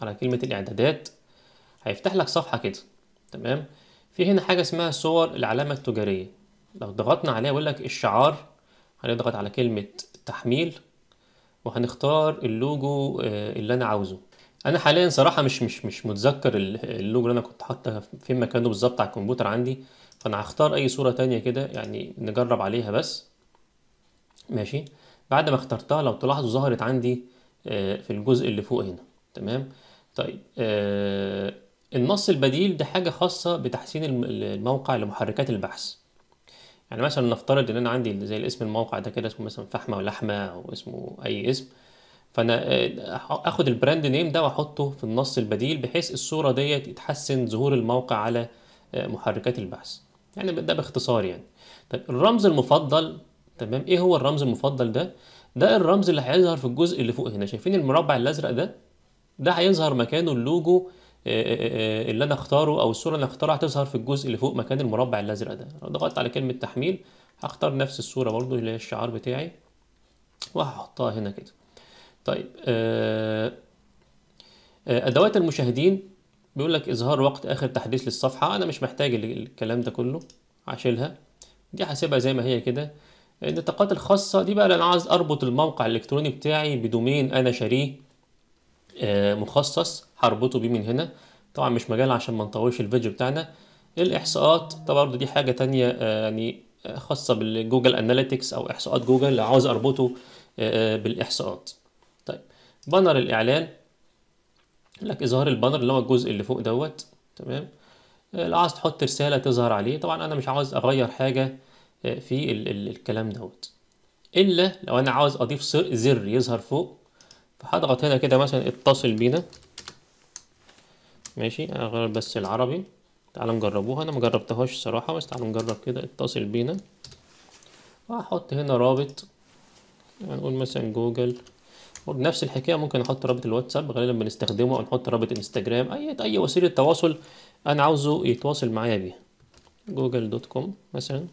على كلمه الاعدادات هيفتح لك صفحه كده تمام في هنا حاجه اسمها صور العلامه التجاريه لو ضغطنا عليها يقول لك الشعار هنضغط على كلمه تحميل وهنختار اللوجو آه، اللي انا عاوزه انا حاليا صراحه مش مش مش متذكر اللوجو اللي انا كنت حاطه فين مكانه بالظبط على الكمبيوتر عندي فانا هختار اي صوره تانية كده يعني نجرب عليها بس ماشي بعد ما اخترتها لو تلاحظوا ظهرت عندي آه، في الجزء اللي فوق هنا تمام طيب آه، النص البديل ده حاجه خاصه بتحسين الموقع لمحركات البحث يعني مثلا نفترض ان انا عندي زي الاسم الموقع ده كده اسمه مثلا فحمه ولحمه او اسمه اي اسم فانا آه، اخد البراند نيم ده واحطه في النص البديل بحيث الصوره ديت يتحسن ظهور الموقع على آه، محركات البحث يعني ده باختصار يعني طيب الرمز المفضل تمام ايه هو الرمز المفضل ده ده الرمز اللي هيظهر في الجزء اللي فوق هنا شايفين المربع الازرق ده ده هيظهر مكانه اللوجو آه، اللي انا اختاره او الصوره اللي اختارها هتظهر في الجزء اللي فوق مكان المربع الازرق ده لو ضغطت على كلمه تحميل هختار نفس الصوره برضو اللي هي الشعار بتاعي وهحطها هنا كده طيب آه، آه، ادوات المشاهدين بيقول لك اظهار وقت اخر تحديث للصفحه انا مش محتاج الكلام ده كله هشيلها دي هسيبها زي ما هي كده النطاقات الخاصه دي بقى انا عايز اربط الموقع الالكتروني بتاعي بدومين انا شاريه آه، مخصص هربطه بيه من هنا طبعا مش مجال عشان ما نطولش الفيديو بتاعنا الاحصاءات طبعا برضه دي حاجه تانية يعني خاصه بالجوجل اناليتكس او احصاءات جوجل لو عاوز اربطه بالاحصاءات بانر الاعلان لك اظهار البانر اللي هو الجزء اللي فوق دوت تمام آه، لو عاوز تحط رساله تظهر عليه طبعا انا مش عاوز اغير حاجه آه، في ال ال الكلام دوت الا لو انا عاوز اضيف زر يظهر فوق فهضغط هنا كده مثلا اتصل بينا ماشي انا غير بس العربي تعالوا نجربوها انا مجربتهاش الصراحه بس تعالوا نجرب كده اتصل بينا وهحط هنا رابط هنقول مثلا جوجل نفس الحكايه ممكن احط رابط الواتساب غالبا بنستخدمه او نحط رابط انستجرام اي اي وسيله تواصل انا عاوزه يتواصل معايا بيها جوجل دوت كوم مثلا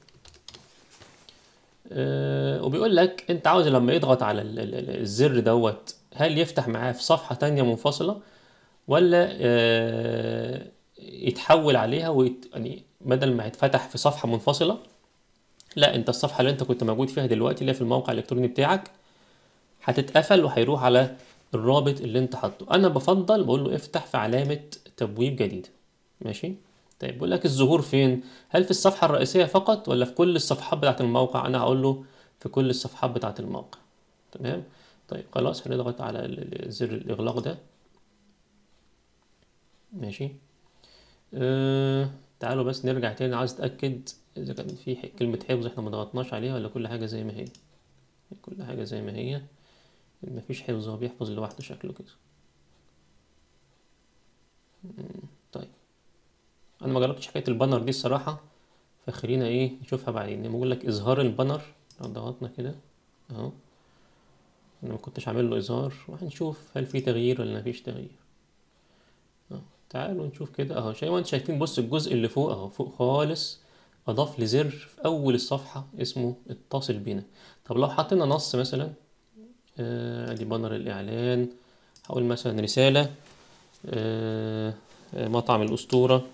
أه وبيقول لك انت عاوز لما يضغط على الزر دوت هل يفتح معاه في صفحه تانية منفصله ولا أه يتحول عليها ويت... يعني بدل ما يتفتح في صفحه منفصله لا انت الصفحه اللي انت كنت موجود فيها دلوقتي اللي في الموقع الالكتروني بتاعك هتتقفل وهيروح على الرابط اللي انت حاطه انا بفضل بقول له افتح في علامه تبويب جديده ماشي طيب بقول لك الظهور فين هل في الصفحه الرئيسيه فقط ولا في كل الصفحات بتاعه الموقع انا هقول له في كل الصفحات بتاعه الموقع تمام طيب خلاص هنضغط على زر الاغلاق ده ماشي أه تعالوا بس نرجع تاني عايز اتاكد اذا كان في كلمه حفظ احنا ما ضغطناش عليها ولا كل حاجه زي ما هي كل حاجه زي ما هي مفيش حفظ هو بيحفظ لوحده شكله كده طيب انا ما جربتش حكايه البانر دي الصراحه فخلينا ايه نشوفها بعدين بقول لك اظهار البانر لو ضغطنا كده اهو انا ما كنتش عامل له اظهار وهنشوف هل في تغيير ولا مفيش تغيير اهو تعالوا نشوف كده اهو زي ما انتم شايفين بص الجزء اللي فوق اهو فوق خالص اضاف لزر في اول الصفحه اسمه اتصل بينا طب لو حطينا نص مثلا ادي آه، بانر الاعلان هقول مثلا رسالة آه، آه، مطعم الاسطورة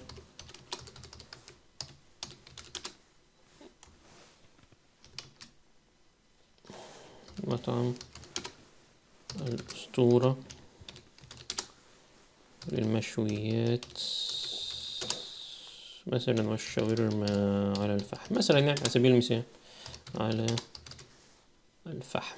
مطعم الأسطورة للمشويات مثلا والشاورما على الفحم مثلا يعني على سبيل المثال على الفحم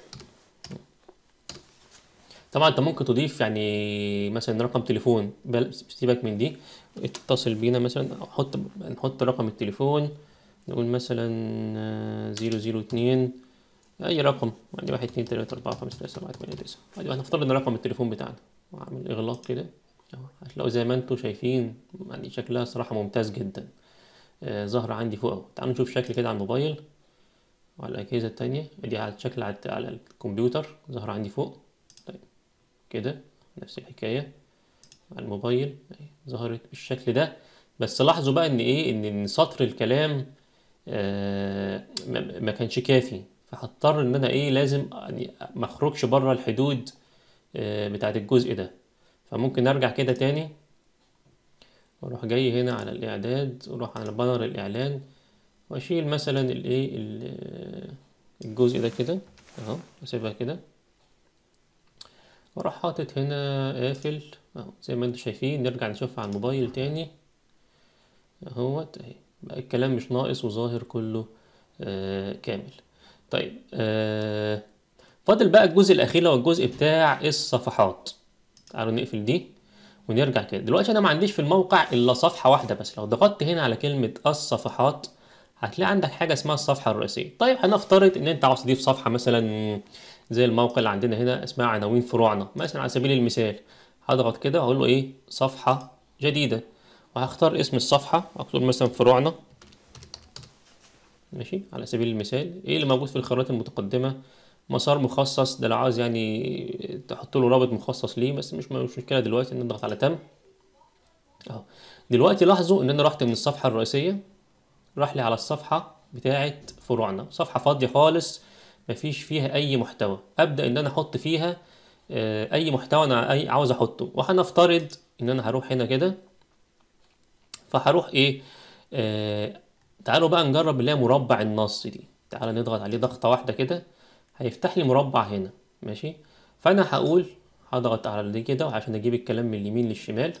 طبعا انت ممكن تضيف يعني مثلا رقم تليفون سيبك من دي اتصل بينا مثلا حط نحط رقم التليفون نقول مثلا آه، زيرو زيرو اتنين اي رقم يعني واحد اتنين تلاتة اربعة خمسة 7 تمانية تسعة ادي أيوة، هنفترض ان رقم التليفون بتاعنا واعمل اغلاق كده هتلاقوا زي ما انتم شايفين يعني شكلها صراحة ممتاز جدا آه، ظهر عندي فوق اهو تعالوا نشوف شكل كده على الموبايل وعلى الاجهزة التانية ادي على الشكل على الكمبيوتر ظهر عندي فوق كده نفس الحكايه مع الموبايل ظهرت بالشكل ده بس لاحظوا بقى ان ايه ان سطر الكلام آه ما كانش كافي فهضطر ان انا ايه لازم يعني ما اخرجش بره الحدود آه بتاعت الجزء ده فممكن ارجع كده تاني واروح جاي هنا على الاعداد واروح على بانر الاعلان واشيل مثلا الايه آه، الجزء ده كده اهو اسيبها كده وراح حاطط هنا قافل اهو زي ما انتم شايفين نرجع نشوفها على الموبايل تاني اهوت اهي بقى الكلام مش ناقص وظاهر كله آه كامل طيب آه فاضل بقى الجزء الاخير هو الجزء بتاع الصفحات تعالوا نقفل دي ونرجع كده دلوقتي انا ما عنديش في الموقع الا صفحه واحده بس لو ضغطت هنا على كلمه الصفحات هتلاقي عندك حاجه اسمها الصفحه الرئيسيه طيب هنفترض ان انت عاوز تضيف صفحه مثلا زي الموقع اللي عندنا هنا اسمها عناوين فروعنا مثلا على سبيل المثال هضغط كده اقول له ايه صفحه جديده وهختار اسم الصفحه اكتب مثلا فروعنا ماشي على سبيل المثال ايه اللي موجود في الخيارات المتقدمه مسار مخصص ده لو عاوز يعني تحط له رابط مخصص ليه بس مش مشكله دلوقتي نضغط على تم اهو دلوقتي لاحظوا ان انا رحت من الصفحه الرئيسيه راح لي على الصفحه بتاعه فروعنا صفحه فاضيه خالص مفيش فيها اي محتوى ابدا ان انا احط فيها آه، اي محتوى انا عاوز احطه وهنفترض ان انا هروح هنا كده فهروح ايه آه تعالوا بقى نجرب اللي هي مربع النص دي تعالى نضغط عليه ضغطه واحده كده هيفتح لي مربع هنا ماشي فانا هقول هضغط على دي كده عشان اجيب الكلام من اليمين للشمال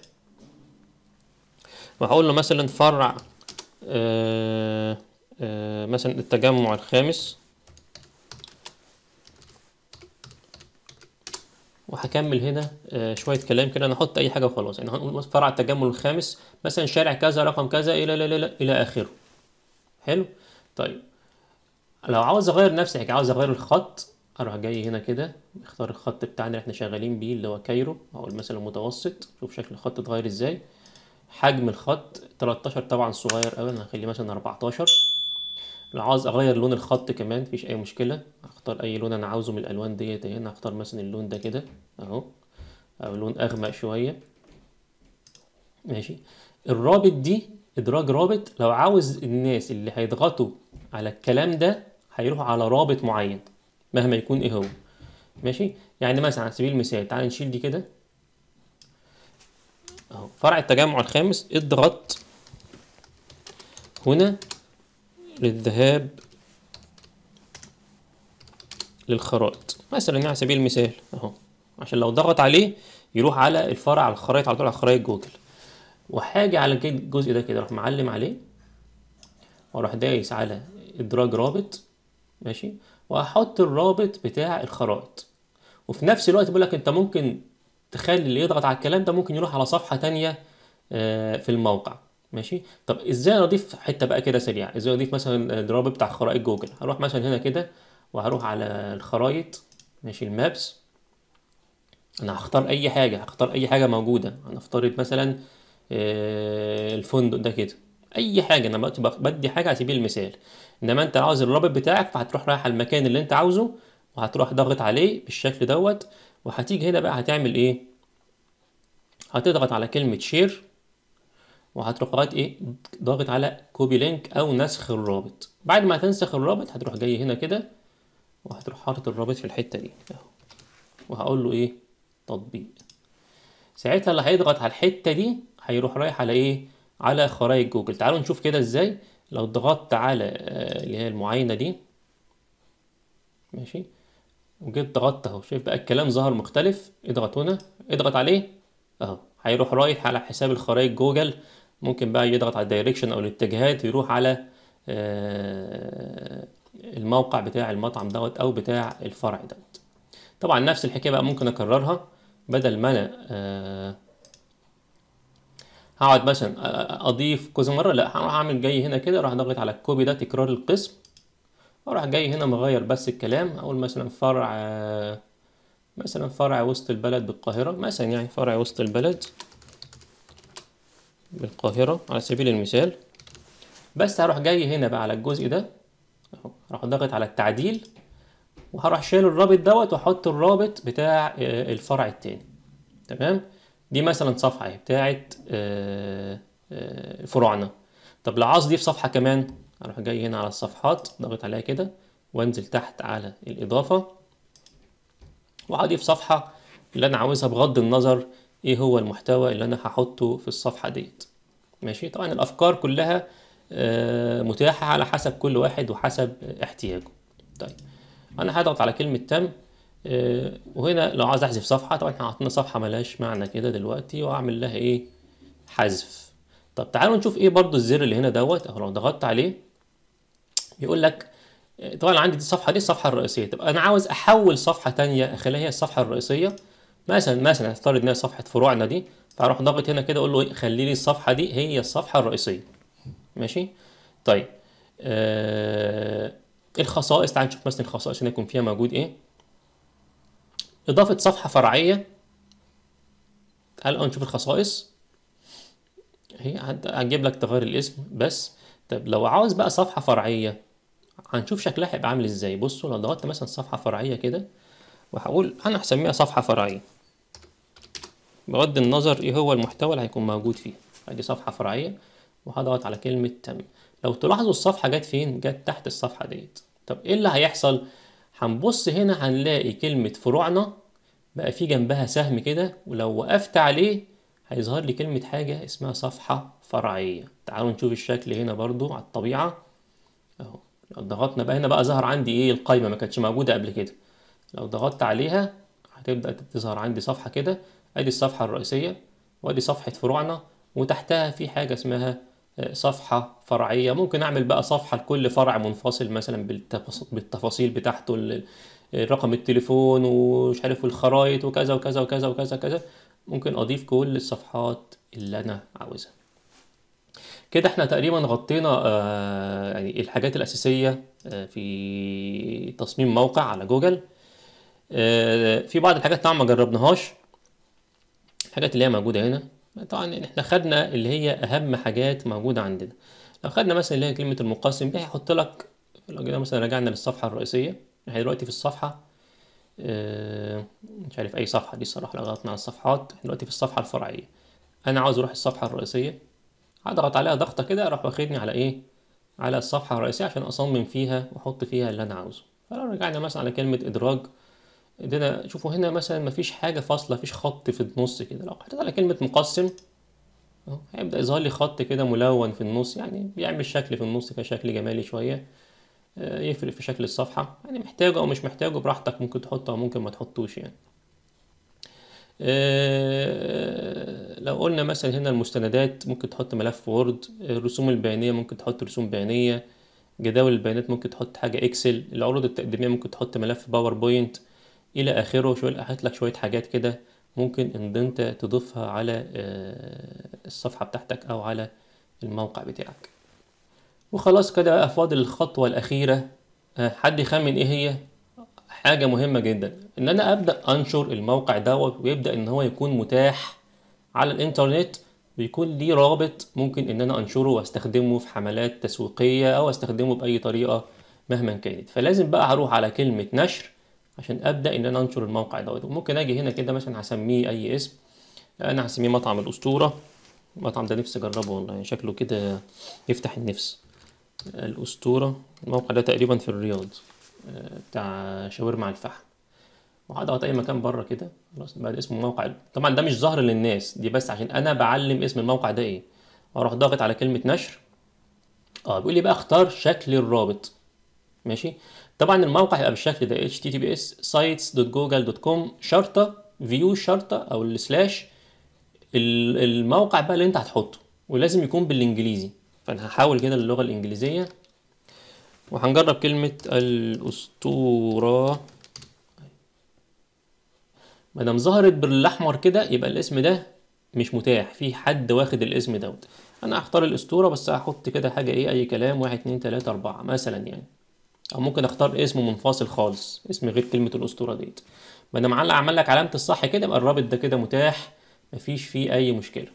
وهقول له مثلا فرع آه آه مثلا التجمع الخامس وهكمل هنا آه، شويه كلام كده انا أحط اي حاجه وخلاص يعني هنقول فرع التجمل الخامس مثلا شارع كذا رقم كذا الى لا لا إلى اخره حلو طيب لو عاوز اغير نفسي يعني عاوز اغير الخط اروح جاي هنا كده اختار الخط بتاعنا اللي احنا شغالين بيه اللي هو كايرو اقول مثلا متوسط شوف شكل الخط اتغير ازاي حجم الخط 13 طبعا صغير أوي انا هخليه مثلا 14 لو عاوز اغير لون الخط كمان مفيش اي مشكله اختار اي لون انا عاوزه من الالوان ديت هنا يعني. اختار مثلا اللون ده كده اهو او لون اغمق شويه ماشي الرابط دي ادراج رابط لو عاوز الناس اللي هيضغطوا على الكلام ده هيروحوا على رابط معين مهما يكون ايه هو ماشي يعني مثلا على سبيل المثال تعال نشيل دي كده اهو فرع التجمع الخامس اضغط هنا للذهاب للخرائط مثلا على سبيل المثال اهو عشان لو ضغط عليه يروح على الفرع على الخرائط على طول على خرائط جوجل وهاجي على الجزء ده كده راح معلم عليه واروح دايس على ادراج رابط ماشي وهحط الرابط بتاع الخرائط وفي نفس الوقت بيقول لك انت ممكن تخلي اللي يضغط على الكلام ده ممكن يروح على صفحه ثانيه آه، في الموقع ماشي طب ازاي اضيف حته بقى كده سريعه ازاي اضيف مثلا الدراب بتاع خرائط جوجل هروح مثلا هنا كده وهروح على الخرائط ماشي المابس انا هختار اي حاجه هختار اي حاجه موجوده انا افترض مثلا آه، الفندق ده كده اي حاجه انا بدي حاجه على سبيل المثال انما انت عاوز الرابط بتاعك فهتروح رايح على المكان اللي انت عاوزه وهتروح ضاغط عليه بالشكل دوت وهتيجي هنا بقى هتعمل ايه هتضغط على كلمه شير وهتروح لغايه ايه ضاغط على كوبي لينك او نسخ الرابط بعد ما تنسخ الرابط هتروح جاي هنا كده وهتروح حاطط الرابط في الحته دي اهو وهقول له ايه تطبيق ساعتها اللي هيضغط على الحته دي هيروح رايح على ايه على خرائط جوجل تعالوا نشوف كده ازاي لو ضغطت على آه، اللي هي المعاينه دي ماشي وجيت ضغطت اهو شايف بقى الكلام ظهر مختلف اضغط هنا اضغط عليه اهو هيروح رايح على حساب الخرائط جوجل ممكن بقى يضغط على الدايركشن او الاتجاهات يروح على آه، الموقع بتاع المطعم دوت او بتاع الفرع دوت طبعا نفس الحكايه بقى ممكن اكررها بدل ما انا آه، هقعد مثلا آه، اضيف كذا مره لا هروح اعمل جاي هنا كده اروح ضاغط على الكوبي ده تكرار القسم اروح جاي هنا مغير بس الكلام اقول مثلا فرع مثلا فرع وسط البلد بالقاهره مثلا يعني فرع وسط البلد بالقاهرة على سبيل المثال بس هروح جاي هنا بقى على الجزء ده اهو هروح ضاغط على التعديل وهروح شايل الرابط دوت واحط الرابط بتاع آه، الفرع التاني تمام دي مثلا صفحة اهي بتاعة آه، آه، فروعنا طب لو عاوز اضيف صفحة كمان هروح جاي هنا على الصفحات ضاغط عليها كده وانزل تحت على الاضافة وهضيف صفحة اللي انا عاوزها بغض النظر ايه هو المحتوى اللي انا هحطه في الصفحه ديت ماشي طبعا الافكار كلها آه، متاحه على حسب كل واحد وحسب احتياجه طيب انا هضغط على كلمه تم آه، وهنا لو عايز احذف صفحه طبعا احنا صفحه ملهاش معنى كده دلوقتي واعمل لها ايه حذف طب تعالوا نشوف ايه برضو الزر اللي هنا دوت اهو لو ضغطت عليه بيقول لك آه، طبعا عندي دي الصفحه دي الصفحه الرئيسيه طب انا عاوز احول صفحه تانية اخليها هي الصفحه الرئيسيه مثلا مثلا هفترض ان صفحه فروعنا دي فاروح ضاغط هنا كده اقول له خلي لي الصفحه دي هي الصفحه الرئيسيه ماشي طيب آه الخصائص تعال نشوف مثلا الخصائص هنا يكون فيها موجود ايه اضافه صفحه فرعيه تعال نشوف الخصائص هي هتجيب لك تغير الاسم بس طب لو عاوز بقى صفحه فرعيه هنشوف شكلها هيبقى عامل ازاي بصوا لو ضغطت مثلا صفحه فرعيه كده وهقول انا هسميها صفحه فرعيه بغض النظر ايه هو المحتوى اللي هيكون موجود فيه ادي صفحه فرعيه وهضغط على كلمه تم لو تلاحظوا الصفحه جت فين جت تحت الصفحه ديت طب ايه اللي هيحصل هنبص هنا هنلاقي كلمه فروعنا بقى في جنبها سهم كده ولو وقفت عليه هيظهر لي كلمه حاجه اسمها صفحه فرعيه تعالوا نشوف الشكل هنا برضو على الطبيعه اهو لو ضغطنا بقى هنا بقى ظهر عندي ايه القايمه ما كانتش موجوده قبل كده لو ضغطت عليها هتبدا تظهر عندي صفحه كده ادي الصفحة الرئيسية وادي صفحة فروعنا وتحتها في حاجة اسمها آه، صفحة فرعية ممكن اعمل بقى صفحة لكل فرع منفصل مثلا بالتفاصيل بتاعته رقم التليفون ومش عارف الخرايط وكذا وكذا وكذا وكذا كذا ممكن اضيف كل الصفحات اللي انا عاوزها كده احنا تقريبا غطينا آه، يعني الحاجات الاساسيه آه، في تصميم موقع على جوجل في بعض الحاجات طبعا ما جربناهاش الحاجات اللي هي موجوده هنا طبعا يعني احنا خدنا اللي هي اهم حاجات موجوده عندنا لو خدنا مثلا اللي هي كلمه المقاسم دي إيه، هيحط لك لو جينا مثلا رجعنا للصفحه الرئيسيه احنا دلوقتي في الصفحه آه، مش عارف اي صفحه دي الصراحه لو ضغطنا على الصفحات احنا دلوقتي في الصفحه الفرعيه انا عاوز اروح الصفحه الرئيسيه هضغط عليها ضغطه كده اروح واخدني على ايه على الصفحه الرئيسيه عشان اصمم فيها واحط فيها اللي انا عاوزه فلو رجعنا مثلا على كلمه ادراج ده انا شوفوا هنا مثلا مفيش حاجه فاصله مفيش خط في النص كده لو حطيت على كلمه مقسم اهو هيبدا يظهر لي خط كده ملون في النص يعني بيعمل شكل في النص كشكل جمالي شويه آه، يفرق في شكل الصفحه يعني محتاجه او مش محتاجه براحتك ممكن تحطه او ممكن ما تحطوش يعني آه، لو قلنا مثلا هنا المستندات ممكن تحط ملف وورد الرسوم البيانيه ممكن تحط رسوم بيانيه جداول البيانات ممكن تحط حاجه اكسل العروض التقديميه ممكن تحط ملف باوربوينت الى اخره شويه لاحظت لك شويه حاجات كده ممكن ان انت تضيفها على آه، الصفحه بتاعتك او على الموقع بتاعك وخلاص كده بقى فاضل الخطوه الاخيره آه، حد يخمن ايه هي حاجه مهمه جدا ان انا ابدا انشر الموقع دوت ويبدا ان هو يكون متاح على الانترنت ويكون ليه رابط ممكن ان انا انشره واستخدمه في حملات تسويقيه او استخدمه باي طريقه مهما كانت فلازم بقى هروح على كلمه نشر عشان ابدا ان انا انشر الموقع دوت وممكن اجي هنا كده مثلا هسميه اي اسم انا هسميه مطعم الاسطوره المطعم ده نفسي اجربه والله يعني شكله كده يفتح النفس الاسطوره الموقع ده تقريبا في الرياض آه، بتاع شاورما على الفحم وهضغط اي مكان بره كده خلاص بقى اسم الموقع طبعا ده مش ظاهر للناس دي بس عشان انا بعلم اسم الموقع ده ايه واروح ضاغط على كلمه نشر اه بيقول لي بقى اختار شكل الرابط ماشي طبعا الموقع هيبقى بالشكل ده https sites.google.com شرطه فيو شرطه او السلاش الموقع بقى اللي انت هتحطه ولازم يكون بالانجليزي فانا هحاول كده اللغة الانجليزيه وهنجرب كلمه الاسطوره ما دام ظهرت بالاحمر كده يبقى الاسم ده مش متاح في حد واخد الاسم دوت انا هختار الاسطوره بس هحط كده حاجه ايه اي كلام واحد اتنين تلاته اربعه مثلا يعني او ممكن اختار اسم منفصل خالص اسم غير كلمه الاسطوره ديت ما انا علق عمل لك علامه الصح كده يبقى الرابط ده كده متاح مفيش فيه اي مشكله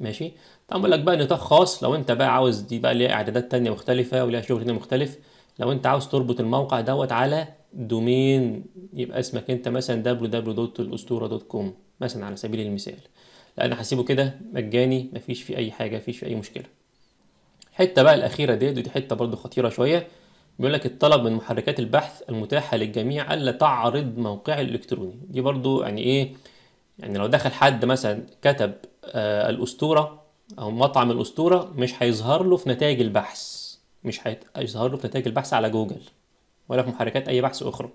ماشي طب اقول لك بقى نطاق خاص لو انت بقى عاوز دي بقى ليها اعدادات تانية مختلفه وليها شغل هنا مختلف لو انت عاوز تربط الموقع دوت على دومين يبقى اسمك انت مثلا www.الاسطوره.com مثلا على سبيل المثال لا انا هسيبه كده مجاني مفيش فيه اي حاجه مفيش فيه اي مشكله الحته بقى الاخيره ديت ودي حته برضو خطيره شويه بيقول لك الطلب من محركات البحث المتاحه للجميع الا تعرض موقعي الالكتروني دي برضو يعني ايه يعني لو دخل حد مثلا كتب آه الاسطوره او مطعم الاسطوره مش هيظهر له في نتائج البحث مش هيظهر له في نتائج البحث على جوجل ولا في محركات اي بحث اخرى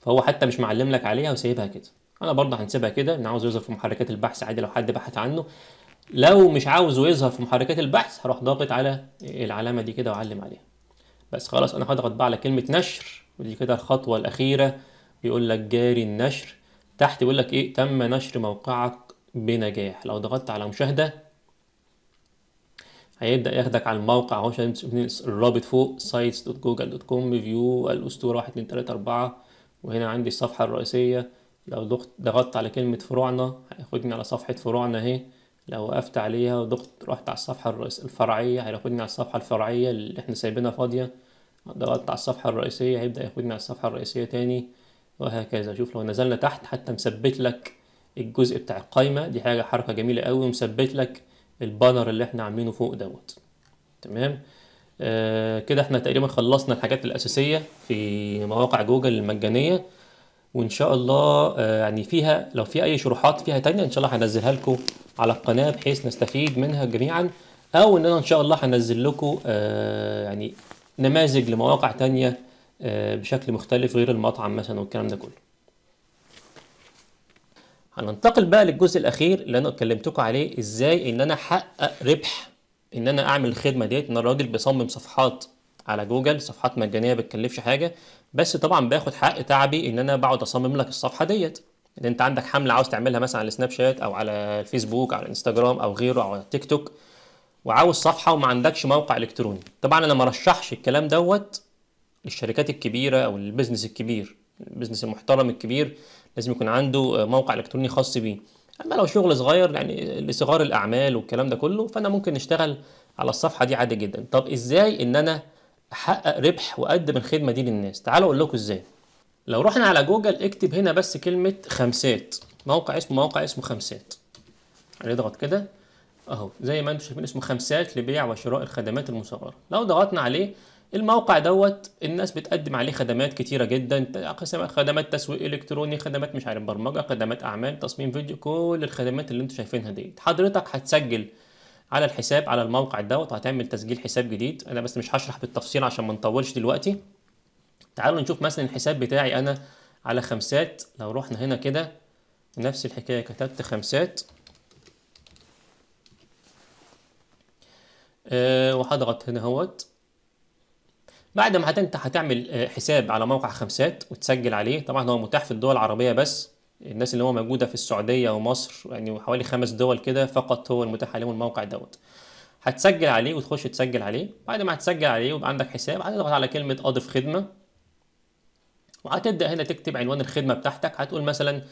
فهو حتى مش معلم لك عليها وسايبها كده انا برضه هنسيبها كده ان عاوز يظهر في محركات البحث عادي لو حد بحث عنه لو مش عاوزه يظهر في محركات البحث هروح ضاغط على العلامه دي كده واعلم عليها بس خلاص انا هضغط بقى على كلمه نشر ودي كده الخطوه الاخيره بيقول لك جاري النشر تحت بيقول لك ايه تم نشر موقعك بنجاح لو ضغطت على مشاهده هيبدا ياخدك على الموقع اهو الرابط فوق sites.google.com فيو الاسطوره 1 2 3 4 وهنا عندي الصفحه الرئيسيه لو ضغطت على كلمه فروعنا هياخدني على صفحه فروعنا اهي لو وقفت عليها وضغط رحت على الصفحة الرئيسية الفرعية هياخدني على الصفحة الفرعية اللي احنا سايبينها فاضية ضغطت على الصفحة الرئيسية هيبدأ ياخدني على الصفحة الرئيسية تاني وهكذا شوف لو نزلنا تحت حتى مثبت لك الجزء بتاع القايمة دي حاجة حركة جميلة قوي ومثبت لك البانر اللي احنا عاملينه فوق دوت تمام آه كده احنا تقريبا خلصنا الحاجات الأساسية في مواقع جوجل المجانية وان شاء الله آه، يعني فيها لو في اي شروحات فيها تانية ان شاء الله هنزلها لكم على القناه بحيث نستفيد منها جميعا او ان انا ان شاء الله هنزل لكم آه، يعني نماذج لمواقع تانية آه، بشكل مختلف غير المطعم مثلا والكلام ده كله هننتقل بقى للجزء الاخير اللي انا اتكلمتكم عليه ازاي ان انا احقق ربح ان انا اعمل الخدمه ديت ان الراجل بيصمم صفحات على جوجل صفحات مجانيه ما بتكلفش حاجه بس طبعا باخد حق تعبي ان انا بقعد اصمم لك الصفحه ديت ان انت عندك حمله عاوز تعملها مثلا على سناب شات او على الفيسبوك او على الانستجرام او غيره او على التيك توك وعاوز صفحه وما عندكش موقع الكتروني طبعا انا ما رشحش الكلام دوت للشركات الكبيره او البيزنس الكبير البيزنس المحترم الكبير لازم يكون عنده موقع الكتروني خاص بيه اما لو شغل صغير يعني لصغار الاعمال والكلام ده كله فانا ممكن نشتغل على الصفحه دي عادي جدا طب ازاي ان انا حقق ربح وقدم الخدمه دي للناس تعالوا اقول لكم ازاي لو رحنا على جوجل اكتب هنا بس كلمه خمسات موقع اسمه موقع اسمه خمسات نضغط كده اهو زي ما انتم شايفين اسمه خمسات لبيع وشراء الخدمات المصغره لو ضغطنا عليه الموقع دوت الناس بتقدم عليه خدمات كتيره جدا خدمات تسويق الكتروني خدمات مش عارف برمجه خدمات اعمال تصميم فيديو كل الخدمات اللي انتم شايفينها ديت حضرتك هتسجل على الحساب على الموقع دوت هتعمل تسجيل حساب جديد انا بس مش هشرح بالتفصيل عشان ما نطولش دلوقتي تعالوا نشوف مثلا الحساب بتاعي انا على خمسات لو رحنا هنا كده نفس الحكايه كتبت خمسات آه، وهضغط هنا اهوت بعد ما انت هتعمل آه، حساب على موقع خمسات وتسجل عليه طبعا هو متاح في الدول العربيه بس الناس اللي هو موجودة في السعودية ومصر يعني حوالي خمس دول كده فقط هو المتاح عليهم الموقع دوت هتسجل عليه وتخش تسجل عليه بعد ما هتسجل عليه ويبقى عندك حساب هتضغط على كلمة أضف خدمة وهتبدأ هنا تكتب عنوان الخدمة بتاعتك هتقول مثلا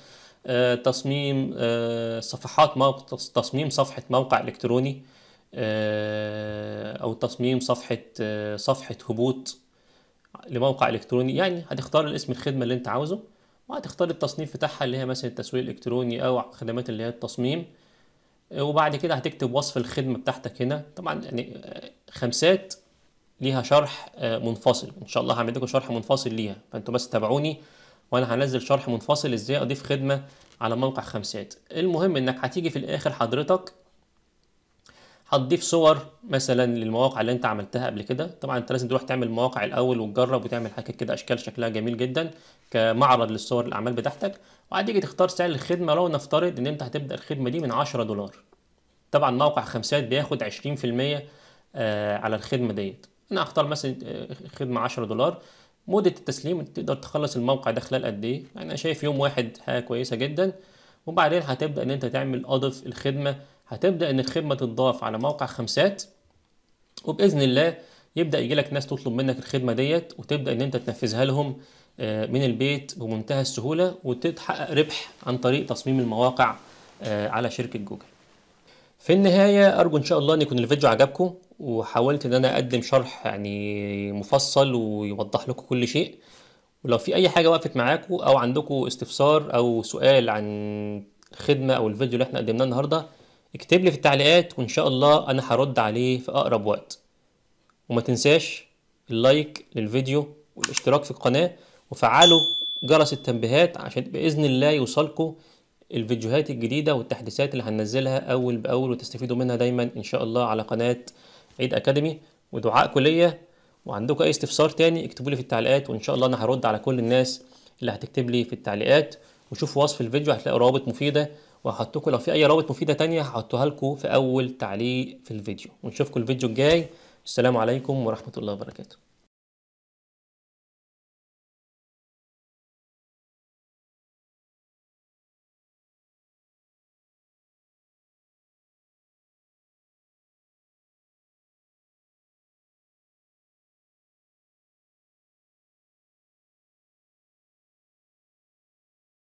آه، تصميم آه، صفحات موقع تصميم صفحة موقع إلكتروني آه، أو تصميم صفحة صفحة هبوط لموقع إلكتروني يعني هتختار الاسم الخدمة اللي أنت عاوزه وهتختار التصنيف بتاعها اللي هي مثلا التسويق الالكتروني او خدمات اللي هي التصميم آه، وبعد كده هتكتب وصف الخدمه بتاعتك هنا طبعا يعني آه، خمسات ليها شرح آه، منفصل ان شاء الله هعمل لكم شرح منفصل ليها فانتوا بس تابعوني وانا هنزل شرح منفصل ازاي اضيف خدمه على موقع خمسات المهم انك هتيجي في الاخر حضرتك هتضيف صور مثلا للمواقع اللي انت عملتها قبل كده طبعا انت لازم تروح تعمل مواقع الاول وتجرب وتعمل حاجات كده اشكال شكلها جميل جدا كمعرض للصور الاعمال بتاعتك وبعد تيجي تختار سعر الخدمه لو نفترض ان انت هتبدا الخدمه دي من 10 دولار طبعا موقع خمسات بياخد 20% آه، على الخدمه ديت انا هختار مثلا آه، خدمه 10 دولار مده التسليم تقدر تخلص الموقع ده خلال قد ايه يعني انا شايف يوم واحد حاجه كويسه جدا وبعدين هتبدا ان انت تعمل اضف الخدمه هتبدا ان الخدمه تتضاف على موقع خمسات وباذن الله يبدا يجي لك ناس تطلب منك الخدمه ديت وتبدا ان انت تنفذها لهم آه، من البيت بمنتهى السهوله وتتحقق ربح عن طريق تصميم المواقع آه، على شركه جوجل في النهايه ارجو ان شاء الله ان يكون الفيديو عجبكم وحاولت ان انا اقدم شرح يعني مفصل ويوضح لكم كل شيء ولو في اي حاجه وقفت معاكم او عندكم استفسار او سؤال عن الخدمه او الفيديو اللي احنا قدمناه النهارده اكتب لي في التعليقات وان شاء الله انا هرد عليه في اقرب وقت وما تنساش اللايك للفيديو والاشتراك في القناه وفعلوا جرس التنبيهات عشان باذن الله يوصلكم الفيديوهات الجديده والتحديثات اللي هننزلها اول باول وتستفيدوا منها دايما ان شاء الله على قناه عيد اكاديمي ودعائكم ليا وعندكم اي استفسار تاني اكتبوا لي في التعليقات وان شاء الله انا هرد على كل الناس اللي هتكتب لي في التعليقات وشوفوا وصف الفيديو هتلاقوا روابط مفيده وهحطكم لو في اي رابط مفيده تانية هحطها لكم في اول تعليق في الفيديو ونشوفكم الفيديو الجاي السلام عليكم ورحمه الله وبركاته